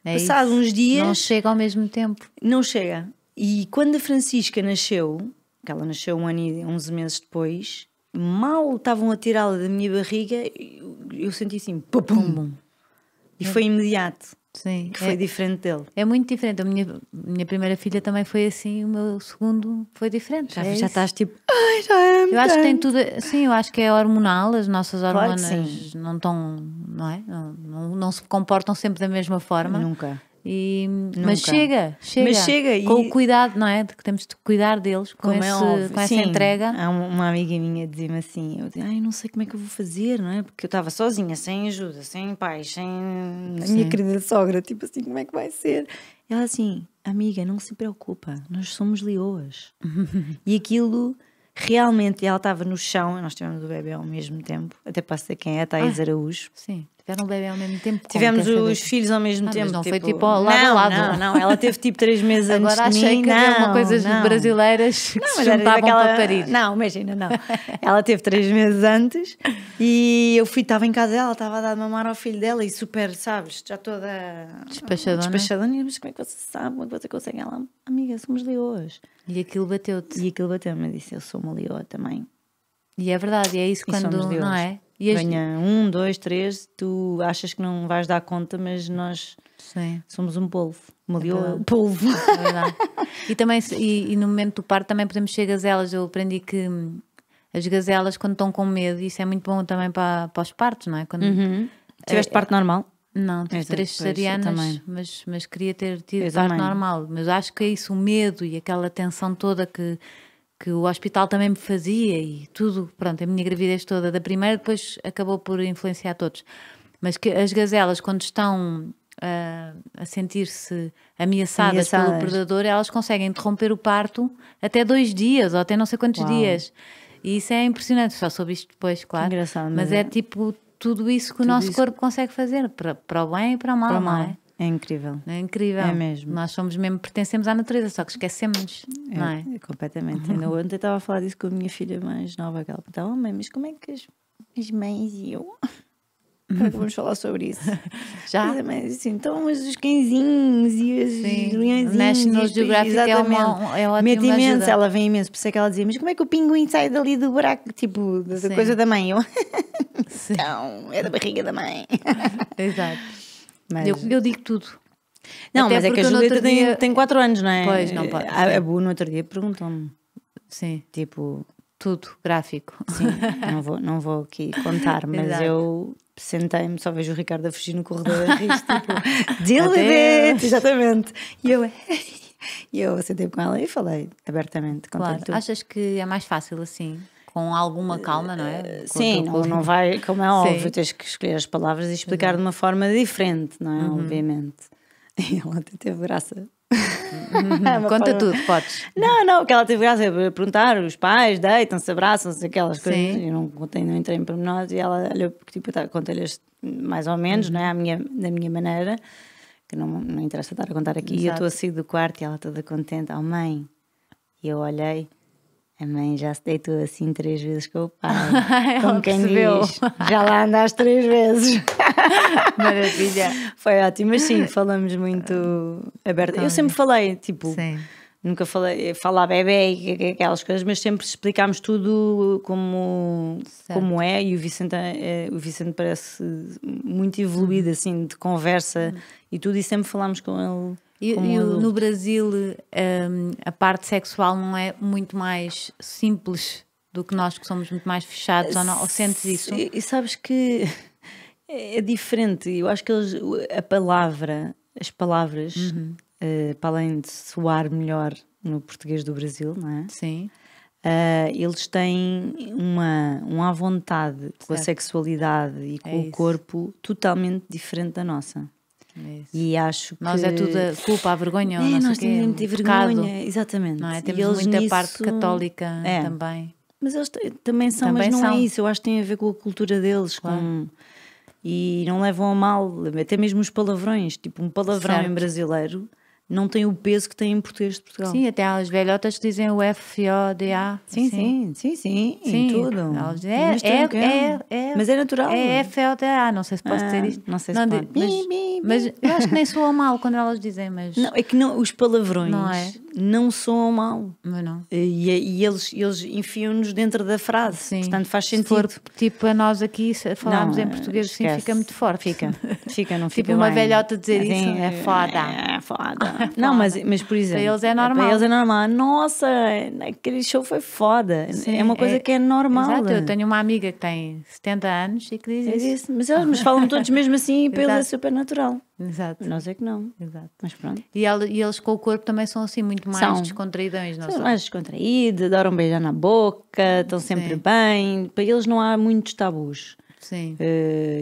é passados uns dias... Não chega ao mesmo tempo. Não chega. E quando a Francisca nasceu, que ela nasceu um ano e onze meses depois, mal estavam a tirá-la da minha barriga, eu senti assim, pum, pum, pum. E é. foi imediato. Sim. Que foi é, diferente dele. É muito diferente. A minha, minha primeira filha também foi assim, o meu segundo foi diferente. Já, é já estás tipo. Ai, já é. Eu acho que tem tudo. Sim, eu acho que é hormonal, as nossas hormonas claro não estão. Não, é? não, não, não se comportam sempre da mesma forma. Nunca. E, mas chega, chega, mas chega. Com e... o cuidado, não é? De que temos de cuidar deles com, como é esse, é com essa Sim. entrega. Há uma amiga minha dizia-me assim: eu ai, não sei como é que eu vou fazer, não é? Porque eu estava sozinha, sem ajuda, sem pai, sem a minha querida sogra, tipo assim, como é que vai ser? ela assim, amiga, não se preocupa, nós somos leoas. e aquilo realmente, ela estava no chão, nós tivemos o bebê ao mesmo tempo, até para ser quem é, Thais ah, Araújo. Sim tiveram um bebê ao mesmo tempo. Tivemos os filhos ao mesmo ah, tempo. Mas não tipo... foi tipo, tipo lado não, a lado. Não, não, ela teve tipo três meses Agora antes de mim. Agora que não, uma coisas brasileiras não, que se juntavam para parir. Não, imagina, não. ela teve três meses antes e eu fui, estava em casa dela, estava a dar de mamar ao filho dela e super, sabes, já toda despachadona. despachadona. E mas como é que você sabe, como é que você consegue? Ela, amiga, somos leoas. E aquilo bateu-te. E aquilo bateu-me, disse, eu sou uma leoa também. E é verdade, e é isso e quando, não é? E Ganha um, dois, três, tu achas que não vais dar conta, mas nós Sim. somos um polvo. Uma é polvo. É e também, e, e, no momento do parto também podemos ser gazelas. Eu aprendi que hum, as gazelas, quando estão com medo, isso é muito bom também para, para os partos, não é? Quando, uhum. É, Tiveste parto é, normal? Não, tive três cesarianas, mas, mas queria ter tido parto normal. Mas acho que é isso, o medo e aquela tensão toda que que o hospital também me fazia e tudo, pronto, a minha gravidez toda da primeira depois acabou por influenciar todos. Mas que as gazelas, quando estão a, ah, a sentir-se ameaçadas, ameaçadas, pelo predador, elas conseguem interromper o parto até dois dias ou até não sei quantos Uau. dias. E isso é impressionante, só soube isto depois, claro. Engraçado, mas é? é tipo tudo isso que tudo o nosso isso. corpo consegue fazer, para, para o bem e para o mal, para mal. é? É incrível. É incrível. É mesmo. Nós somos mesmo, pertencemos à natureza, só que esquecemos, é, não é? é completamente. Ainda ontem estava a falar disso com a minha filha mais nova, que ela perguntava, mãe, mas como é que as, as mães e eu... É vamos falar sobre isso? Já? Mas, assim, então, mas os cãezinhos e os leõezinhos... National Geographic é exatamente. é, uma, é ótima Mete imenso, ajuda. ela vem imenso. Por isso é que ela dizia, mas como é que o pinguim sai dali do buraco, tipo, da Sim. coisa da mãe? Eu, Sim. então, é da barriga da mãe. Exato. Mas... Eu, eu digo tudo. Não, Até mas é que a Julieta tem, dia... tem quatro anos, não é? Pois, não pode. Ah, a, a Bu no outro dia perguntou-me. Sim. Tipo. Tudo gráfico. Sim, não, vou, não vou aqui contar, mas eu sentei-me, só vejo o Ricardo a fugir no corredor e tipo, deal with it! Exatamente. E eu, e eu sentei com ela e falei abertamente. Claro, tudo. achas que é mais fácil assim? com alguma eh, calma, não é? Eh, sim, não, não vai, como é óbvio, Sim. tens que escolher as palavras e explicar uhum. de uma forma diferente, não é? Uhum. Obviamente. E ela até teve graça. Uhum. É Conta forma... tudo, podes. Não, não, o que ela teve graça é perguntar, os pais deitam-se, abraçam-se, aquelas coisas. Sim. Eu não contei, não entrei em pormenores e ela olhou, tipo, tá, contei-lhe mais ou menos, não é? A uhum. minha, da minha maneira, que não, não interessa estar a contar aqui. Exato. E eu estou a sair do quarto e ela toda contente, oh mãe. E eu olhei a mãe já se deitou assim três vezes com o pai. É, como quem percebeu. diz, já lá andaste três vezes. Maravilha. Foi ótimo, mas sim, falamos muito ah, aberta. Eu sempre falei, tipo, sim. nunca falei, falar bebê e aquelas coisas, mas sempre explicámos tudo como, como é. E o Vicente, é, o Vicente parece muito evoluído, uhum. assim, de conversa hum. e tudo, e sempre falámos com ele e, e no Brasil um, ehm, a parte sexual não é muito mais simples do que nós que somos muito mais fechados ou, não, ou sentes isso? E, e sabes que é, é diferente. Eu acho que eles, a palavra, as palavras, uhum. uh, para além de soar melhor no português do Brasil, não é? Sim. Uh, eles têm uma, uma vontade certo. com a sexualidade e com é o corpo totalmente diferente da nossa. Isso. E acho que. Nós é tudo a culpa, a vergonha, é, não nós temos vergonha, exatamente. Não é? Temos eles muita nisso... parte católica é. também. Mas eles também são, também mas não é são. é isso. Eu acho que tem a ver com a cultura deles. Claro. Com... E não levam a mal, até mesmo os palavrões. Tipo, um palavrão certo. em brasileiro não tem o peso que tem em português de Portugal. Sim, até as velhotas dizem o F, O, D, A. Sim, assim. sim, sim, sim, em tudo. é, é, é, mas é natural. É, é F, O, D, A. Não sei se posso dizer ah, isto. Não sei se pode. Mas, eu acho que nem soa mal quando elas dizem, mas... Não, é que não, os palavrões... Não é? não soam mal. E, e, eles, eles enfiam-nos dentro da frase. Sim. Portanto, faz sentido. Se for, tipo a nós aqui falarmos não, em português esquece. fica muito forte. Fica, fica, não fica. tipo bem. uma velhota dizer assim, isso. É, é foda. É, é foda. não, mas, mas por exemplo. Para eles é, é normal. Para eles é normal. Nossa, aquele show foi foda. Sim, é uma coisa é, que é normal. Exato, eu tenho uma amiga que tem 70 anos e que diz é isso. isso. Mas eles falam todos mesmo assim e para eles é super natural. Exato. Nós é que não. Exato. Mas pronto. E, ela, e eles com o corpo também são assim muito mais são. descontraídões, não são? São mais descontraídos, adoram beijar na boca, estão sempre Sim. bem. Para eles não há muitos tabus. Sim. Uh,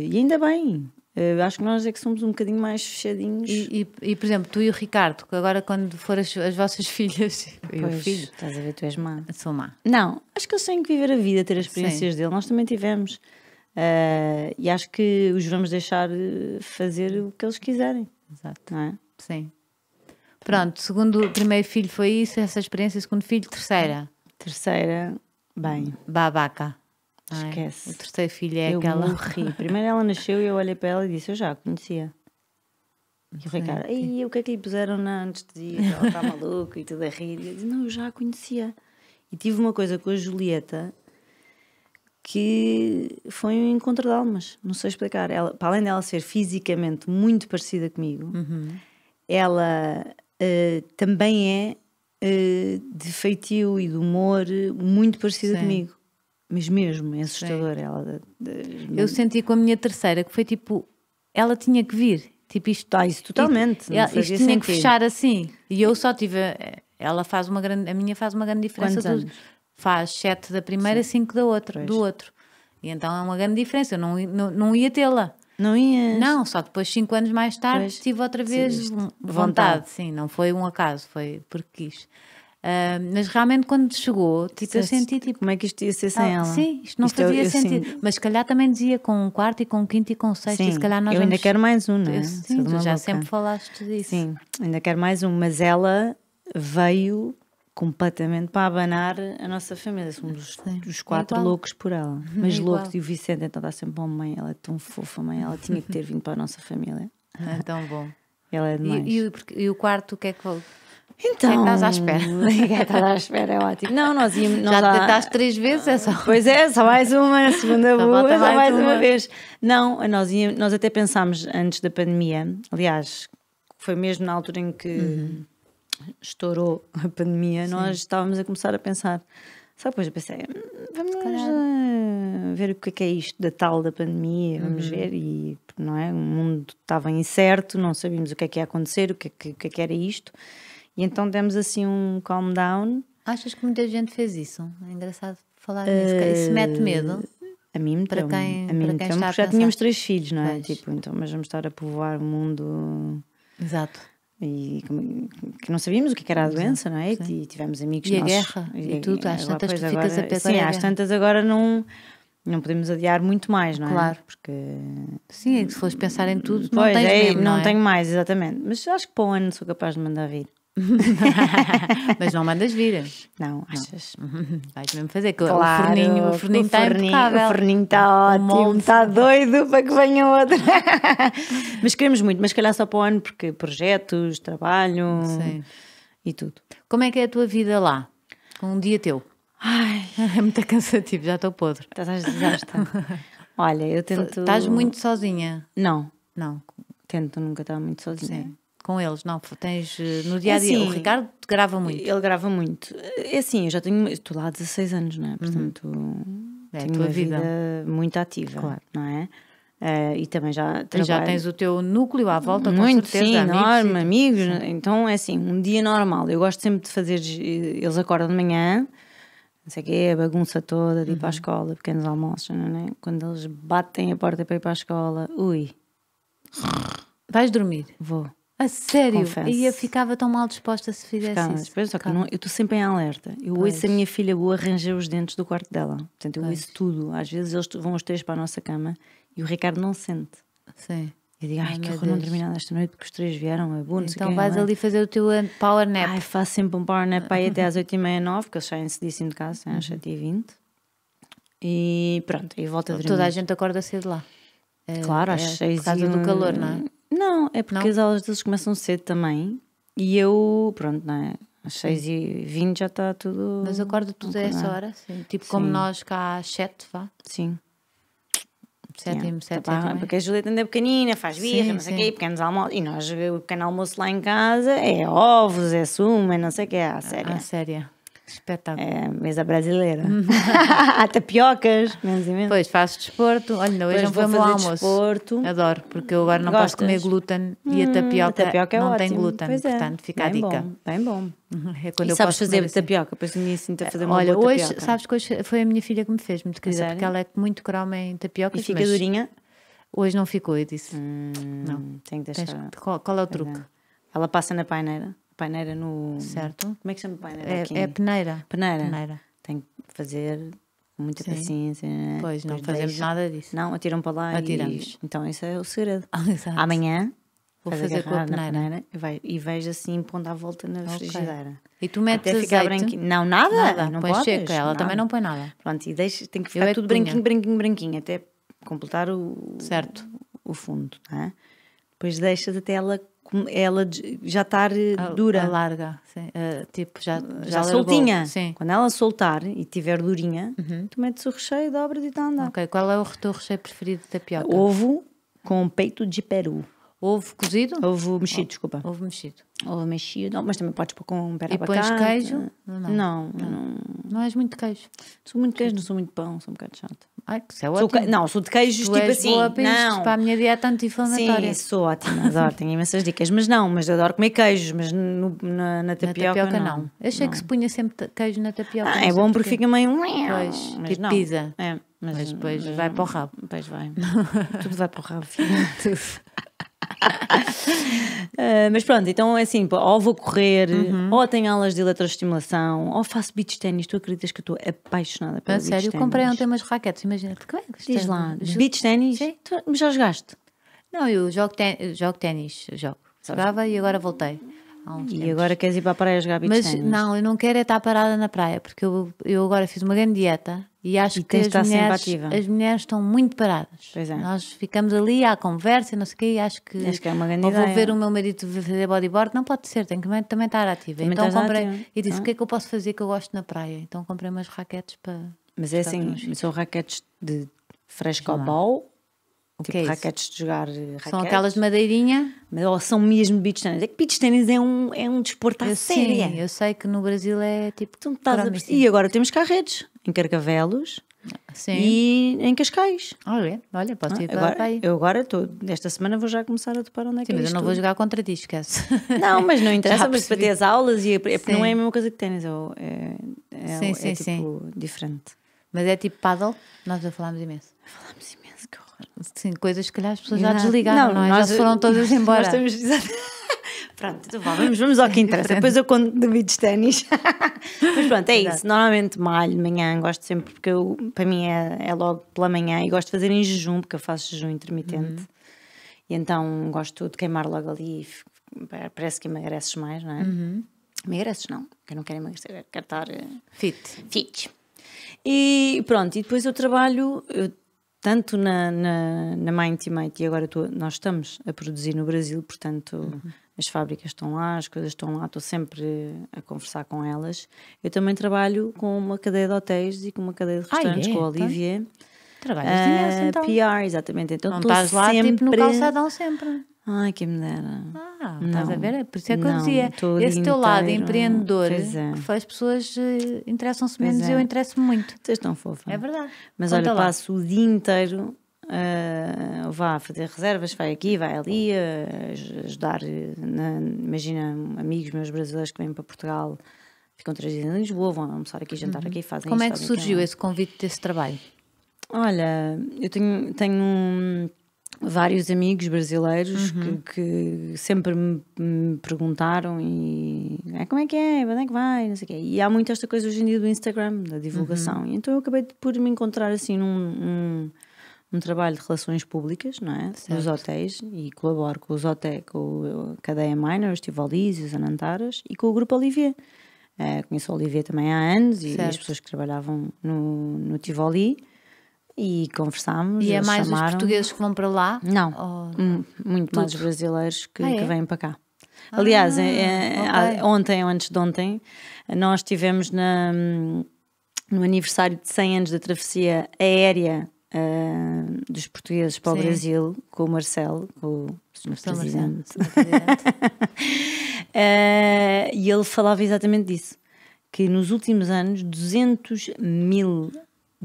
e ainda bem. Uh, acho que nós é que somos um bocadinho mais fechadinhos. E, e, e por exemplo, tu e o Ricardo, que agora quando forem as, as, vossas filhas. Pois, filho, estás a ver, tu és má. Sou má. Não, acho que eu tenho que viver a vida, ter as experiências Sim. dele. Nós também tivemos. Uh, e acho que os vamos deixar eh, fazer o que eles quiserem. Exato. É? Sim. Pronto, segundo primeiro filho foi isso, essa experiência, segundo filho, terceira. Terceira, bem. Babaca. É? Esquece. o terceiro filho é eu aquela. Eu morri. Primeiro ela nasceu e eu olhei para ela e disse: Eu já a conhecia. E o Ricardo, e o que é que lhe puseram na anestesia? Ela está maluca e tudo a rir. E eu disse: Não, eu já a conhecia. E tive uma coisa com a Julieta que foi um encontro de almas, não sei explicar. Ela, para além dela ser fisicamente muito parecida comigo, uhum. ela uh, também é uh, de feitio e de humor muito parecida Sim. comigo. Mas mesmo, é assustador. Ela, de, de... Eu senti com a minha terceira que foi tipo, ela tinha que vir. Tipo isto. Ah, isso tipo, totalmente. isto, isto tinha que fechar assim. E eu só tive. A, eh, ela faz uma grande. A minha faz uma grande diferença. Quantos anos? faz sete da primeira, cinco da outra, do outro. E então é uma grande diferença. Eu não, não, não ia tê-la. Não ias? Não, só depois, cinco anos mais tarde, pois. tive outra vez vontade. vontade. Sim, não foi um acaso, foi porque quis. Uh, mas realmente quando chegou, tipo, eu senti tipo. Como é que isto ia ser sem ah, ela? Sim, isto não isto é fazia eu, eu sentido. Sim. Mas se calhar também dizia com um quarto e com um quinto e com um sexto. Sim, e se calhar nós eu vamos... ainda quero mais um, não é? sim, tu já sempre falaste disso. Sim, ainda quero mais um, mas ela veio completamente para abanar a nossa família. Somos os é quatro loucos por ela. É Mas é loucos. E o Vicente então dá sempre bom, mãe, ela é tão fofa, mãe, ela tinha que ter vindo para a nossa família. É tão bom. Ela é demais. E, e, e o quarto, o que é que foi? Então, é que estás à espera. É estás à espera, é ótimo. Não, nós íamos. Já tentaste há... três vezes, é só. Pois é, só mais uma, segunda boa, só mais, mais uma. uma. vez. Não, nós, íamos, nós até pensámos antes da pandemia, aliás, foi mesmo na altura em que. Uhum estourou a pandemia, Sim. nós estávamos a começar a pensar. Só depois eu pensei, hum, vamos uh, ver o é que é, isto da tal da pandemia, vamos uhum. ver, e não é? O mundo estava incerto, não sabíamos o que é que ia acontecer, o que é que, que, é que era isto, e então demos assim um calm down. Achas que muita gente fez isso? É engraçado falar nisso, uh, isso eh, mete medo? A mim me para quem, a mim para quem então, já tínhamos três filhos, não é? Pois. Tipo, então, mas vamos estar a povoar o mundo. Exato e que não sabíamos o que é era a é, doença, não é? Sim. É. E tivemos amigos e nossos. E a guerra, e, e tudo, às tantas tu ficas agora, a pensar Sim, às tantas agora não, não podemos adiar muito mais, não é? Claro. Porque... Sim, se fores pensar em tudo, pois, não tens é, mesmo, não, não é? tenho mais, exatamente. Mas acho que para o ano sou capaz de mandar vir. mas não mandas vir. Não, achas? Não. Vais mesmo fazer. Claro, o forninho, tá o forninho está O forninho está ótimo, está doido para que venha outro. mas queremos muito, mas calhar só para o ano, porque projetos, trabalho Sim. e tudo. Como é que é a tua vida lá? Com um dia teu? Ai, é muito cansativo, já estou podre. Estás desastre. Olha, eu tento. Estás muito sozinha? Não. Não. Tento nunca estar muito sozinha. Sim com eles? Não, tens eh, no é dia a dia. Assim, o Ricardo grava muito. Ele grava muito. É assim, eu já tenho. Estou lá há 16 anos, não é? Uhum. Portanto, uhum. é, tenho a tua uma vida. vida. muito ativa, claro. não é? Uh, e também já trabalho. já tens o teu núcleo à volta, Muito, com certeza, sim, amigos, enorme, amigos. Sim. Então é assim, um dia normal. Eu gosto sempre de fazer. Eles acordam de manhã, não sei o quê, a bagunça toda de ir uhum. para a uhum. escola, pequenos almoços, é, não é? Quando eles batem a porta para ir para a escola, ui. Vais dormir? Vou. A sério? Confesso. E eu ficava tão mal disposta se fizesse ficava, isso. Depois, só que não, eu estou sempre em alerta. Eu pois. ouço a minha filha boa arranjar os dentes do quarto dela. Portanto, eu pois. ouço tudo. Às vezes eles vão os três para a nossa cama e o Ricardo não sente. Sim. Eu digo, ai, ai que horror, não terminei esta noite porque os três vieram, é bom, não Então vais é. ali fazer o teu eh, power nap. Ai, faço sempre um power nap aí até às 8h30, 9 porque eles saem cedíssimo de casa, às 7h20. Uhum. E pronto, e volta a dormir. Toda a gente acorda cedo lá. É, claro, às h é seis Por causa do calor, não é? Não, é porque Não? as aulas deles começam cedo também. E eu, pronto, não é? Às 6h20 já está tudo. Mas acorda tudo a essa é? hora, sim. Tipo sim. como nós cá às 7, vá. Sim. 7 sim. 7 Tá porque a Julieta ainda é pequenina, faz birra, sim, não sei o quê, pequenos almoços. E nós, o pequeno almoço lá em casa é ovos, é suma, é não sei o quê, à é ah, séria. À séria. Espetáculo. É, mesa brasileira. Há uhum. tapiocas, menos e menos. Pois, faço desporto. Olha, hoje não vou fazer almoço. desporto. Adoro, porque eu agora não Gostas? posso comer glúten hum, e a hum, tapioca, a tapioca é não ótimo. tem glúten. Pois é. portanto, fica bem a dica. Bom, bem bom. Uhum, é quando e eu sabes fazer assim. tapioca? Pois me sinto a fazer uma Olha, hoje, tapioca. sabes que hoje foi a minha filha que me fez, muito querida, porque ela é muito croma em tapioca. E fica mas durinha? Hoje não ficou, eu disse. Hum, não. tem que deixar. Tens, qual, qual, é o é. truque? Ela passa na paineira? Paineira no. Certo. Como é que chama Paineira? É, aqui? é peneira. peneira. Peneira. Tem que fazer com muita Sim. paciência. Né? Pois, Depois não fazemos nada disso. Não, atiram para lá. Atiramos. E... Então, isso é o segredo. Ah, Amanhã. Vou fazer com a peneira. peneira e, vai, e vejo assim, pondo à volta na okay. frigideira. E tu metes Até ficar branquinho. Não, nada. nada. Não põe botas, ela nada. também não põe nada. Pronto, e deixa, tem que ficar é tudo punha. branquinho, branquinho, branquinho, até completar o, certo. o fundo. Não tá? Depois deixas até ela ela já estar eh, dura. A, larga, uh, tipo, já, já, já soltinha. Sim. Quando ela soltar e tiver durinha, uhum. tu metes o recheio, dobra e está a Ok, qual é o teu recheio preferido da tapioca? Ovo com peito de peru. Ovo cozido? Ovo mexido, ovo, oh, desculpa. Ovo mexido. Ovo mexido, mas também podes pôr com pé E pões queijo? Não não. não não. não, não. és muito queijo. Sou muito queijo, não sou muito pão, sou um bocado chato, Ai, que isso é ótimo. não, sou de queijos tu tipo és assim. Boa para, não. Isto, para a minha dieta anti-inflamatória. Sim, sou ótima, adoro, tenho imensas dicas. Mas não, mas adoro comer queijos, mas no, na, na, tapioca, na tapioca não. não. Achei que se punha sempre queijo na tapioca. Ah, é bom porque fica meio... Pois, mas tipo pizza. É, mas, mas depois mas, vai para o rabo. Depois vai. Tudo vai para o rabo. Tudo uh, mas pronto, então é assim: ou vou correr, uhum. ou tenho aulas de eletroestimulação, ou faço beach ténis. Tu acreditas que eu estou apaixonada pelo ah, beach sério? Tennis. comprei ontem umas raquetes, imagina-te como é que Diz é? lá, beach ténis? Tu já jogaste? Não, eu jogo, ten jogo ténis, jogo. Jogava e agora voltei. E agora queres ir para a praia jogar beach Mas tennis? não, eu não quero é estar parada na praia, porque eu, eu agora fiz uma grande dieta e acho e que as mulheres, as mulheres estão muito paradas. Pois é. Nós ficamos ali à conversa e não sei o quê, e acho que, acho que é uma grande ou vou ver o meu marido fazer bodyboard, não pode ser, tem que também estar ativa. Também então comprei ativa. e disse: ah. o que é que eu posso fazer que eu gosto na praia? Então comprei umas raquetes para. Mas é assim, são raquetes de frescobol o tipo que é raquetes de jogar raquetes. Eh, são aquelas de madeirinha? Mas, ou são mesmo beach tennis? É que beach tennis é um, é um desporto à eu séria. Sim, eu sei que no Brasil é tipo... Tu estás a... E agora temos carretes em Carcavelos sim. e em Cascais. Olha, olha posso ah, ir ah, para, agora, aí. Eu agora estou, esta semana vou já começar a topar onde é sim, que é mas eu não vou jogar contra ti, esquece. Não, mas não interessa, mas para ter as aulas, e é, é, porque não é a mesma coisa que ténis, é, é, é, sim, é sim, tipo sim. diferente. Mas é tipo paddle? Nós já falámos imenso. Falámos imenso. Sim, coisas que calhar as pessoas já desligaram, não, não é? Nós, já foram eh, todas embora. Nós estamos... pronto, então vamos, vamos ao que é interessa. Depois eu conto de vídeos ténis. Mas pronto, é isso. Normalmente malho de manhã, gosto sempre, porque eu, para mim é, é logo pela manhã e gosto de fazer em jejum, porque eu faço jejum intermitente. Uhum. E então gosto de queimar logo ali e parece que emagreces mais, não é? Uhum. Emagreces não, porque eu não quero emagrecer, quero estar. Eh, fit. Fit. E pronto, e depois eu trabalho, eu tanto na, na, na My Intimate e agora tu, nós estamos a produzir no Brasil, portanto uhum. as fábricas estão lá, as coisas estão lá, estou sempre a conversar com elas. Eu também trabalho com uma cadeia de hotéis e com uma cadeia de restaurantes, ah, é? com a tá. Olivier. trabalhas uh, imenso, ah, então. PR, exatamente. Então, Não estás lá sempre... tipo no calçadão sempre. Ai, que me dera. Ah estás a ver? Por isso é que eu dizia, esse teu lado empreendedor é. as pessoas eh, interessam-se menos é. e eu interesso-me muito. Tu és tão fofa. É verdade. Mas Conta olha, lá. passo o dia inteiro uh, vá fazer reservas, vai aqui, vai ali, uh, ajudar. Na, imagina amigos meus brasileiros que vêm para Portugal, ficam três dias em Lisboa, vão almoçar aqui, jantar uhum. aqui, fazem Como é que surgiu aqui, esse convite desse trabalho? Olha, eu tenho, tenho um vários amigos brasileiros uhum. que, que, sempre me, me, perguntaram e ah, como é que é, onde é que vai, não sei o quê. E há muito esta coisa hoje em dia do Instagram, da divulgação. Uhum. Então eu acabei por me encontrar assim num um, um trabalho de relações públicas, não é? Certo. Nos hotéis e colaboro com os hotéis, com a cadeia Miners, tive Anantaras e com o grupo Olivier. Uh, conheço o Olivier também há anos e, e as pessoas que trabalhavam no, no Tivoli e conversámos. E é mais chamaram. os portugueses que vão para lá? Não, ou... Hum, muito Tudo. mais os brasileiros que, ah, é? que, vêm para cá. Ah, Aliás, é, é okay. ontem ou antes de ontem, nós estivemos no aniversário de 100 anos da travessia aérea Uh, dos portugueses para Sim. o Brasil com o Marcelo, com o Sr. Presidente. Presidente. uh, e ele falava exatamente disso: que nos últimos anos 200 mil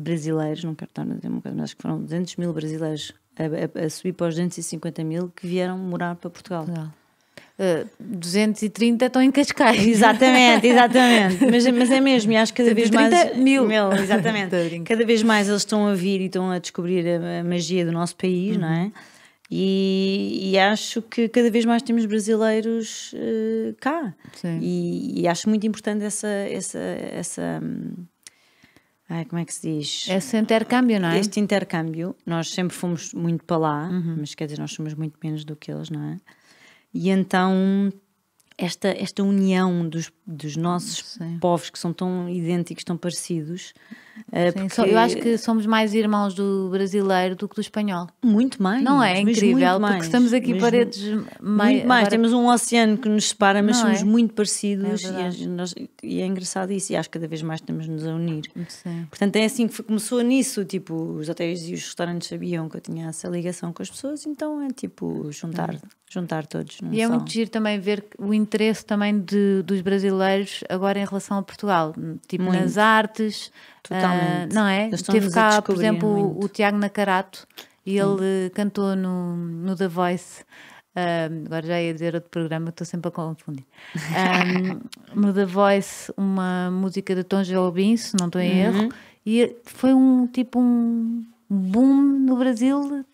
brasileiros, não quero estar a dizer uma coisa, mas acho que foram 200 mil brasileiros a, a, a subir para os 250 mil que vieram morar para Portugal. Portugal. Uh, ah, 230 estão em Cascais. Exatamente, exatamente. mas, mas, é mesmo, e acho que cada vez mais. mil. mil exatamente. cada vez mais eles estão a vir e estão a descobrir a, a magia do nosso país, uhum. não é? Uhum. E, e, acho que cada vez mais temos brasileiros uh, cá. E, e, acho muito importante essa, essa, essa, hum, Ai, como é que se diz? Esse intercâmbio, não é? Este intercâmbio, nós sempre fomos muito para lá, uhum. mas quer dizer, nós somos muito menos do que eles, não é? E então esta, esta união dos, dos nossos Sim. povos que são tão idênticos, tão parecidos, eh, sim, porque... Eu acho que somos mais irmãos do brasileiro do que do espanhol. Muito mais. Não é incrível, porque estamos aqui paredes mais. Muito mais, agora... temos um oceano que nos separa, mas Não somos é? muito parecidos é e, nós, e, é engraçado isso, e acho que cada vez mais estamos nos a unir. Sim. Portanto, é assim que foi, começou nisso, tipo, os hotéis e os restaurantes sabiam que eu tinha essa ligação com as pessoas, então é tipo juntar, juntar todos. e é só... muito giro também ver o interesse também de, dos brasileiros agora em relação a Portugal, tipo muito. nas artes. Totalmente. Uh, não é? Teve cá, por exemplo, muito. o, Tiago Nacarato e ele eh, cantou no, no The Voice. agora já ia dizer outro programa, estou sempre a confundir. Um, no The Voice, uma música de Tom Jobim, se não estou em uhum. erro, e foi um tipo um boom no Brasil.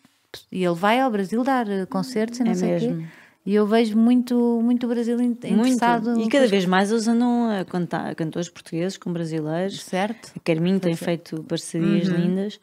E ele vai ao Brasil dar eh, concertos e é não é sei o quê. E eu vejo muito, muito Brasil interessado. Muito. E cada vez mais eles andam a cantar, cantores portugueses com brasileiros. Certo. A Carminho tem é. feito parcerias uhum. lindas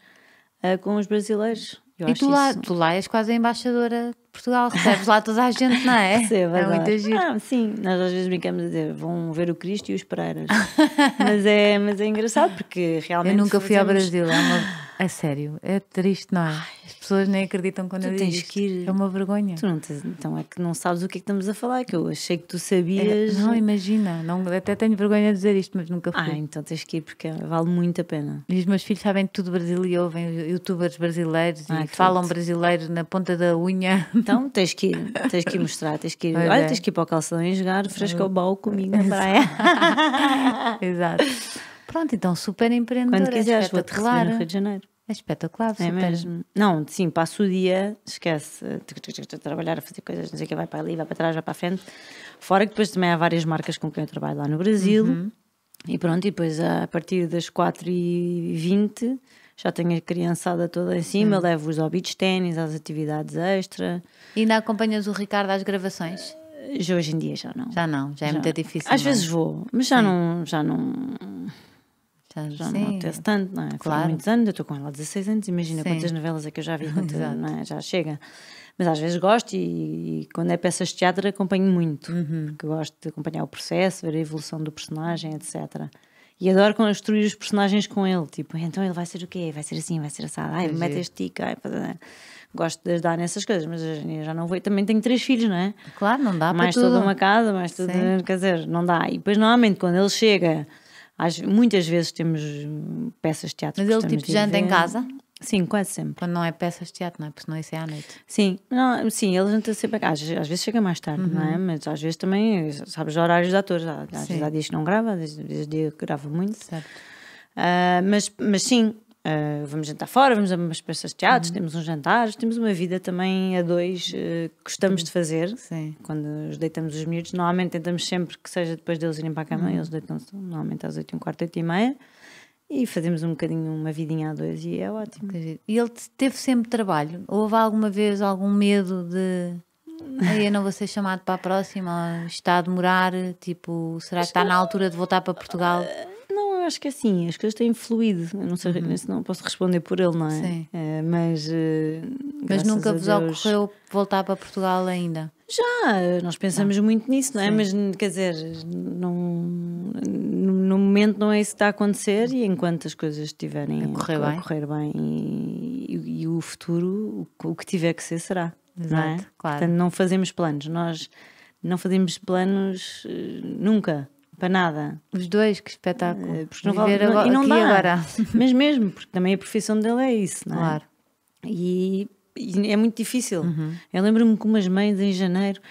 uh, com os brasileiros. Eu e tu lá, isso... tu lá és quase a embaixadora de Portugal, recebes lá toda a gente, não é? é, é muita gente. Ah, sim, nós às vezes brincamos a dizer vão ver o Cristo e os Pereiras. mas, é, mas é engraçado porque realmente. Eu nunca fui ao Brasil, é uma a é sério, é triste, não é? Ai, As pessoas nem acreditam quando tu eu tens que ir... É uma vergonha. Tu não Então é que não sabes o que é que estamos a falar, que eu achei que tu sabias. É, não, imagina. Não, até tenho vergonha de dizer isto, mas nunca fui. Ah, então tens que ir porque é, vale muito a pena. E os meus filhos sabem tudo Brasil e ouvem youtubers brasileiros ah, e falam brasileiro na ponta da unha. Então tens que ir, tens que ir mostrar, tens que ir. Olha, olha é. tens que ir para o calção e jogar fresco ao baú comigo na praia. Exato. Pronto, então super empreendedora. Quando quiseres, vou-te receber no Rio de Janeiro. É espetacular, é super. É mesmo. Não, sim, passo o dia, esquece, a eh, trabalhar, a fazer coisas, não sei o que, vai para ali, vai para trás, vai para a frente. Fora que depois também há várias marcas com quem eu trabalho lá no Brasil. Uhum. E pronto, e depois a partir das 4h20 já tenho a criançada toda em cima, uhum. levo-os ao beach ténis, às atividades extra. E ainda acompanhas o Ricardo às gravações? Já hoje em dia já não. Já não, já é já. muito difícil. Às não. É? vezes vou, mas já Sim. não, já não. Portanto, já Sim. não tanto não é? Claro. Foi muitos anos, eu estou com ela há 16 anos, imagina Sim. quantas novelas é que eu já vi, quantas, é? já chega. Mas às vezes gosto e, e, quando é peças de teatro acompanho muito, uhum. porque gosto de acompanhar o processo, ver a evolução do personagem, etc. E adoro construir os personagens com ele, tipo, então ele vai ser o quê? Vai ser assim, vai ser assado, ai, é mete este tico, ai, gosto de ajudar nessas coisas, mas já não vou. Também tenho três filhos, não é? Claro, não dá mais para. Mais toda uma casa, mais tudo. Quer dizer, não dá. E depois, normalmente, quando ele chega às, muitas vezes temos peças de teatro. Mas ele tipo janta em casa? Sim, quase sempre. Quando não é peças de teatro, não é? Porque senão isso é à noite. Sim, não, sim ele janta sempre. Às, às vezes chega mais tarde, uhum. não é? Uhum. Mas às vezes também, sabes, os horários dos atores. Às sim. vezes há dias que não grava, às vezes dia grava muito. Certo. Uh, mas, mas sim, Uh, vamos jantar fora, vamos a umas peças de teatro, uhum. temos uns jantares, temos uma vida também a dois uh, que gostamos uhum. de fazer. Sim. Quando os deitamos os miúdos, normalmente tentamos sempre que seja depois deles irem para a cama, uhum. eles deitam-se normalmente às 8 e um quarto, 8 e meia. E fazemos um bocadinho uma vidinha a dois e é ótimo. E ele teve sempre trabalho? Houve alguma vez algum medo de eu não vou ser chamado para a próxima? Está a demorar? Tipo, será que está na altura de voltar para Portugal? acho que é assim, as coisas têm fluído. Eu não sei, uhum. não posso responder por ele, não é? Sim. Eh, mas. Eh, mas nunca vos Deus... ocorreu voltar para Portugal ainda? Já, nós pensamos não. muito nisso, não é? Sim. Mas quer dizer, não, no momento não é isso que está a acontecer e enquanto as coisas estiverem a correr bem, a correr bem e, e, e, o futuro, o, o que tiver que ser, será. Exato, não é? claro. Portanto, não fazemos planos. Nós não fazemos planos eh, nunca para nada. Os dois, que espetáculo. Eh, porque não Viver agora, e não dá. agora. Mas mesmo, porque também a profissão dele é isso, não é? Claro. E, e é muito difícil. Uhum. Eu lembro-me com umas mães em janeiro.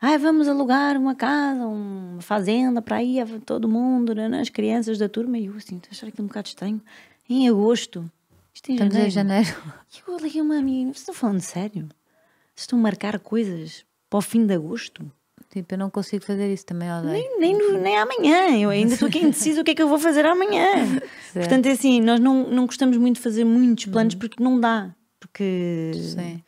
ai vamos alugar uma casa, uma fazenda para aí, todo mundo, né? as crianças da turma. E eu assim, estou a achar aquilo um bocado estranho. Em agosto. Isto em Estamos janeiro. em janeiro. E eu liguei uma amiga, vocês estão falando sério? Vocês estão a marcar coisas para o fim de agosto? Tipo, eu não consigo fazer isso também nem, nem, nem amanhã, eu ainda estou aqui indeciso o que é que eu vou fazer amanhã. Certo. Portanto, é assim, nós não, não gostamos muito de fazer muitos planos hum. porque não dá. Porque. Sim.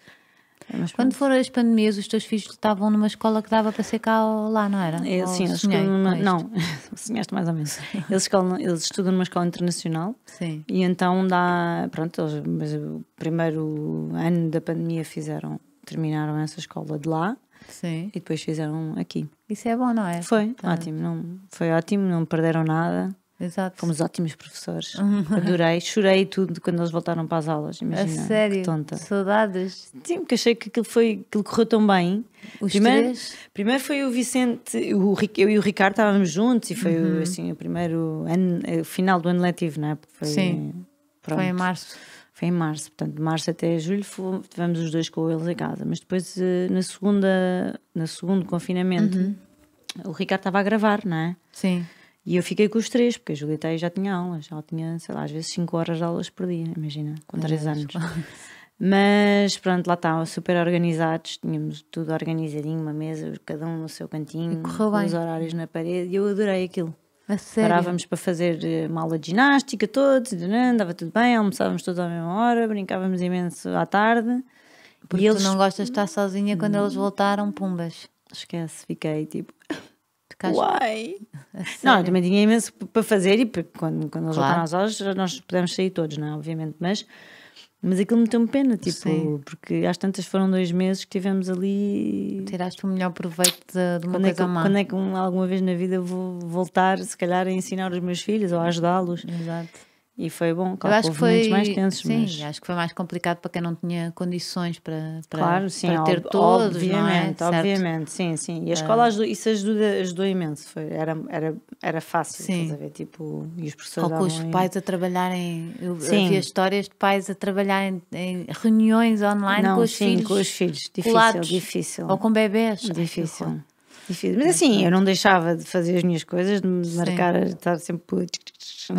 É, mas Quando foram as pandemias, os teus filhos estavam numa escola que dava para ser cá ou lá, não era? É, sim, eles numa, não, sonhaste mais ou menos. Eles, escolam, eles, estudam numa escola internacional sim. e então dá. Pronto, eles, mas o primeiro ano da pandemia fizeram, terminaram essa escola de lá Sim. E depois fizeram aqui. Isso é bom, não é? Foi então... ótimo, não, foi ótimo, não perderam nada. Exato. Fomos ótimos professores. Adorei, chorei tudo quando eles voltaram para as aulas. Imagina, a sério? tonta. Saudades. Sim, porque achei que aquilo, foi, aquilo correu tão bem. Os primeiro, três? primeiro foi o Vicente, o, eu e o Ricardo estávamos juntos e foi uhum. assim, o primeiro ano, eh, o final do ano letivo, não é? Foi, Sim, pronto. foi em março. Foi em março, portanto, de março até julho fomos, tivemos os dois com eles em casa. Mas depois, eh, na segunda, no segundo confinamento, uhum. o Ricardo estava a gravar, não é? Sim. E eu fiquei com os três, porque a Julieta aí já tinha aulas, já tinha, sei lá, às vezes cinco horas de aulas por dia, imagina, com três anos. Mas pronto, lá estavam super organizados, tínhamos tudo organizadinho, uma mesa, cada um no seu cantinho, os horários na parede, e eu adorei aquilo. Parávamos para fazer eh, uma aula de ginástica todos, andava tudo bem, almoçávamos todos à mesma hora, brincávamos imenso à tarde. Porque e eles... tu não gostas de estar sozinha quando eles voltaram, pumbas. Esquece, fiquei tipo. Uai! Não, eu também tinha imenso para fazer e quando, quando eles claro. voltaram às aulas nós pudemos sair todos, não é? Obviamente, mas mas aquilo me deu pena, tipo, Sim. porque às tantas foram dois meses que tivemos ali. Tiraste o melhor proveito de, de uma quando é coisa é que, má. Quando é que alguma vez na vida vou voltar, se calhar, a ensinar os meus filhos ou a ajudá-los? Exato. E foi bom, claro, eu acho que foi mais tensos. Sim, mas... acho que foi mais complicado para quem não tinha condições para, para, claro, sim, para ter ob todos, obviamente, é? Obviamente, certo? sim, sim. E a ah. escola, ajudou, isso ajuda, ajudou imenso, foi, era, era, era fácil, sim. estás a ver, tipo, e os professores Ou com os pais a trabalharem, eu sim. havia histórias de pais a trabalharem em reuniões online não, com os sim, filhos. com os filhos, difícil, colados, difícil. Ou com bebés. Difícil. Difícil. Mas assim, eu não deixava de fazer as minhas coisas, de marcar, marcar, estar sempre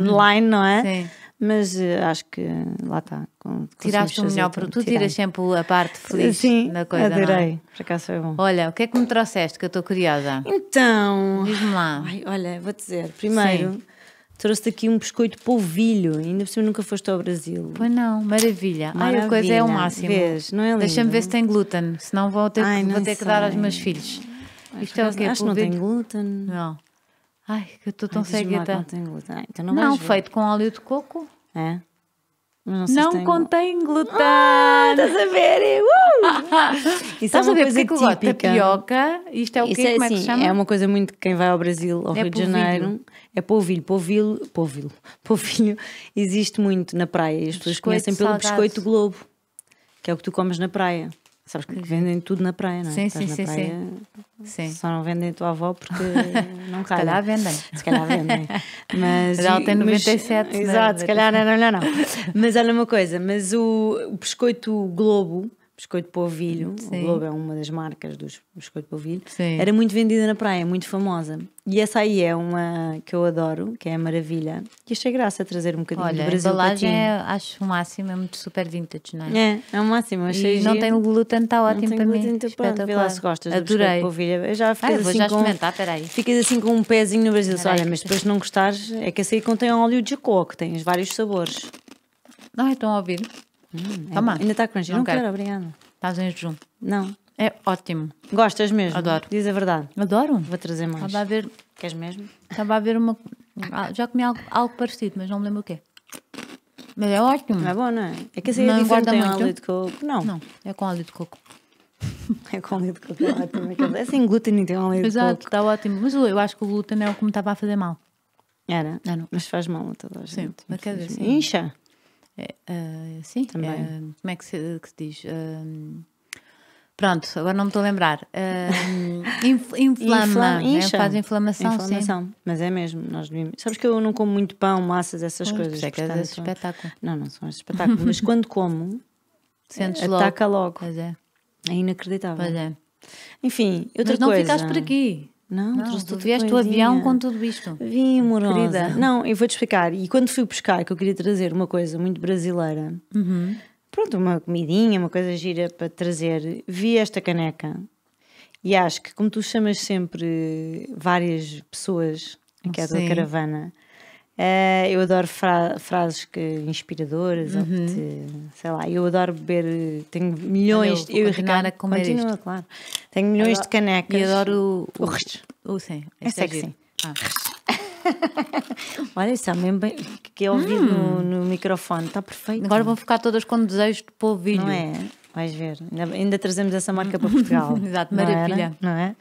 online, não é? Sim. Mas eh, acho que lá está. Tiraste o melhor produto, tu tiras sempre a parte feliz Sim, da coisa. É? Adorei, não? por acaso foi bom. Olha, o que é que me trouxeste? Que eu estou curiosa. Então, diz-me lá. Ai, olha, vou dizer, primeiro. Sim trouxe-te aqui um biscoito polvilho, ainda por cima nunca foste ao Brasil. Pois não, maravilha. maravilha. Ai, a coisa é o máximo. Vês, não é Deixa-me ver se tem glúten, senão vou ter, Ai, vou ter que dar aos meus filhos. Isto é o quê? Acho que não tem glúten. Não. Ai, que eu estou tão cegueta. Tá. Não tem glúten. então não, não feito com óleo de coco. É. Mas não, não contém glúten. Ah, estás a ver? Uh! Isso é estás é a ver porque é que tapioca. Isto é o Isso quê? É, Como é que se assim, chama? É uma coisa muito que quem vai ao Brasil, ao é Rio de Janeiro. É polvilho. Polvilho, polvilho, polvilho existe muito na praia. as pessoas conhecem pelo biscoito globo, que é o que tu comes na praia. Sabes que vendem tudo na praia, não é? Sim, sim, sim, praia, sim. Só não vendem a tua avó porque não cai se calhar vendem. Se calhar vendem. Mas, ela tem 97. Mas, né? Exato, se calhar não, não, não. Mas olha uma coisa, mas o, o biscoito Globo biscoito polvilho, Sim. o Globo é uma das marcas dos biscoitos polvilho, Sim. era muito vendida na praia, muito famosa. E essa aí é uma que eu adoro, que é a maravilha. E achei é graça trazer um bocadinho Olha, do Brasil. A embalagem é, acho o máximo, é muito super vintage, não é? É, é o máximo. Achei e não tem o glúten, está ótimo para mim. Espetacular. Então vê lá se gostas Adorei. do polvilho. Eu já ficas ah, eu assim já com, experimentar, peraí. Ficas assim com um pezinho no Brasil. Olha, mas depois não gostares, é que essa aí contém óleo de coco, tens vários sabores. Não é tão a ouvir? Hum, é Toma. Ainda está crunchy? Não, não quero. quero, obrigada. Estás em junto. Não. É ótimo. Gostas mesmo? Adoro. Diz a verdade. Adoro. Vou trazer mais. Estava a ver. Queres mesmo? Estava a ver uma. Ah, já comi algo, algo parecido, mas não me lembro o quê. Mas é ótimo. é bom, não é? É que assim não é diferente tem óleo de coco. Não. Não, é com óleo de coco. é com óleo de coco, é ótimo. É, é sem glúten e tem óleo de coco. Exato, está ótimo. Mas eu acho que o glúten é o que me estava a fazer mal. Era? Era. Mas faz mal a toda a gente. Sim, mas quer dizer, sim. Incha. É, sim, também. Eh, como é que se, que se diz? Uh, pronto, agora não me estou a lembrar. Uh, inf, inflama, né? Inflam, faz inflamação. Inflamação, sim. mas é mesmo. Nós devemos... Sabes que eu não como muito pão, massas, essas pois, coisas. É que é portanto, é esse espetáculo. Não, não são esse espetáculo, mas quando como, Sentes eh, ataca logo. logo. Pois é. É inacreditável. Pois é. Enfim, outra Mas não coisa. ficaste por aqui. Não, não tu vieste o avião com tudo isto. Vim, amorosa. Querida. Não, eu vou-te explicar. E quando fui buscar, que eu queria trazer uma coisa muito brasileira, uhum. pronto, uma comidinha, uma coisa gira para trazer, vi esta caneca. E acho que, como tu chamas sempre várias pessoas aqui à caravana, Uh, eu adoro fra frases que, inspiradoras, uhum. ou te, sei lá, eu adoro beber, tenho milhões, eu, eu Ricardo, a comer continua, isto. claro, tenho milhões adoro, de canecas. E adoro o, o, o, o sim, é, é sexy. É ah. Olha, isso é mesmo bem que é ouvido hum. no, no, microfone, está perfeito. Agora vão ficar todas com desejos de pôr vídeo. Não é? Vais ver, ainda, ainda trazemos essa marca para Portugal. Exato, não maravilha. Era? Não é?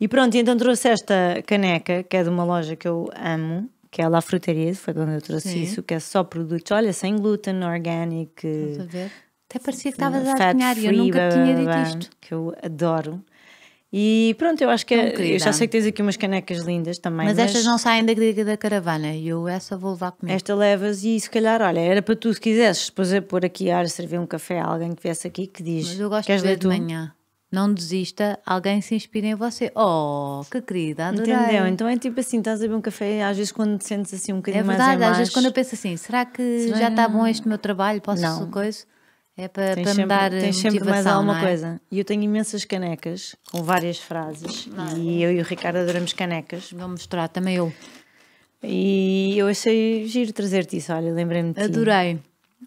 E pronto, então trouxe esta caneca, que é de uma loja que eu amo, que é a La Frutaria, foi quando eu trouxe Sim. isso, que é só produtos, olha, sem glúten, ver? Até parecia que estavas a adivinhar e eu nunca tinha dito isto. Que eu adoro. E pronto, eu acho que é, é eu já sei que tens aqui umas canecas lindas também. Mas, mas... estas não saem da, da caravana e eu essa vou levar comigo. Esta levas e se calhar, olha, era para tu se quisesses depois pôr aqui ar, servir um café a alguém que viesse aqui que diz. Mas eu gosto de ler de manhã não desista, alguém se inspira em você. Oh, que querida, adorei. Entendeu? Então é tipo assim, estás a beber um café, às vezes quando te sentes assim um é bocadinho mais É verdade, mais às vezes quando eu penso assim, será que será já está bom este meu trabalho, posso não. coisa? É para, para sempre, me dar eh, tens sempre mais alguma é? coisa. E eu tenho imensas canecas, com várias frases, ah, e é. eu e o Ricardo adoramos canecas. Vou mostrar, também eu. E eu achei giro trazer-te isso, olha, lembrei-me de ti. Adorei,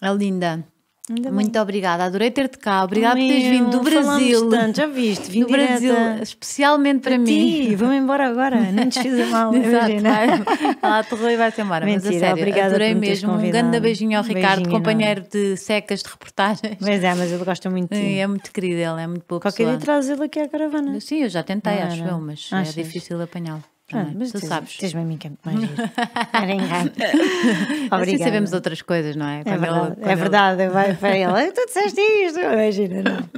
é linda. Ainda Muito bem. obrigada, adorei ter-te cá. Obrigada Meu, por teres vindo do Brasil. Tanto, já viste, vim do Brasil, especialmente para, para mim. Sim, vamos embora agora, não te fiz mal. Exato, Lá ah, aterrou e vai-se embora. Mentira, mas a sério, obrigada adorei mesmo. Um grande beijinho ao Ricardo, companheiro não. de secas de reportagens. Mas é, mas ele gosta muito de ti. É, é muito querido, ele é muito pouco. Qualquer pessoa. dia traz ele aqui à caravana. Sim, eu já tentei, não, acho não. eu, mas é Achas? é difícil apanhá-lo ah, mas tu tens, sabes. Tens mim que é muito mais giro. Era é assim sabemos outras coisas, não é? é quando é verdade, ele, é verdade. Ele... Vai para ele, tu disseste isto, imagina, não.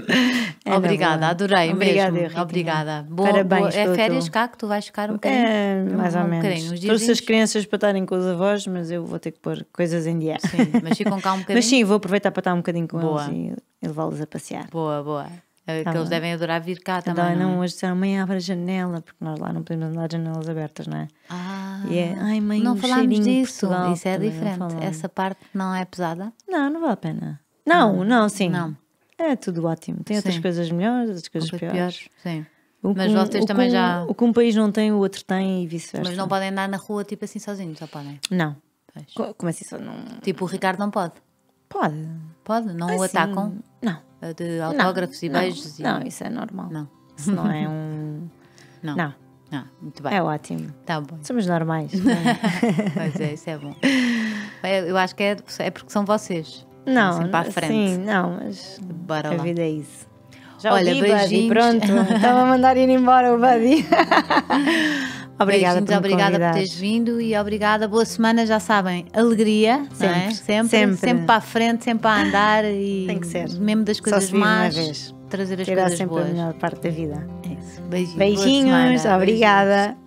É obrigada, não, adorei Obrigada, mesmo. Eu, obrigada. Boa, Parabéns. Boa. É férias tu. cá que tu vais ficar um é, bocadinho? É, mais um, ou um menos. Trouxe as crianças para estarem com os avós, mas eu vou ter que pôr coisas em dia. Sim, mas ficam cá um bocadinho. Mas sim, vou aproveitar para estar um bocadinho com boa. eles e levá-los a passear. Boa, boa. Eh, que tá eles devem adorar vir cá então, também. Não, não, é? hoje disseram, mãe, abre a janela, porque nós lá não podemos andar janelas abertas, não é? Ah, e é, ah, ai mãe, não um falámos disso, Portugal, isso é diferente. Essa parte não é pesada? Não, não vale a pena. Não, não, sim. Não. É tudo ótimo. Tem sim. outras coisas melhores, outras coisas piores. piores. Sim. O mas com, vocês também com, já. O que um país não tem, o outro tem e vice-versa. Mas não podem andar na rua tipo assim sozinhos, só podem? Não. Pois. Como assim só não. Tipo, o Ricardo não pode? Pode. Pode? Não assim, o atacam? Não. Eh, de autógrafos não, e beijos? Não, e... não, isso é normal. Não. Isso não é um. Não. não. não. muito bem. É ótimo. Tá bom. Somos normais. pois é, isso é bom. É, eu acho que é, é porque são vocês. Não, assim, para a frente. sim, não, mas Bora a vida é isso. Já Olha, o Badi, pronto, estava a mandar ir embora o Buddy. Obrigada, por obrigada por teres vindo e obrigada. Boa semana, já sabem, alegria, é? sempre, é? sempre, sempre, sempre, para a frente, sempre a andar e tem que ser. mesmo das coisas mais trazer as Terá coisas sempre a melhor parte da vida. É isso. Beijinhos, obrigada. Beijinhos.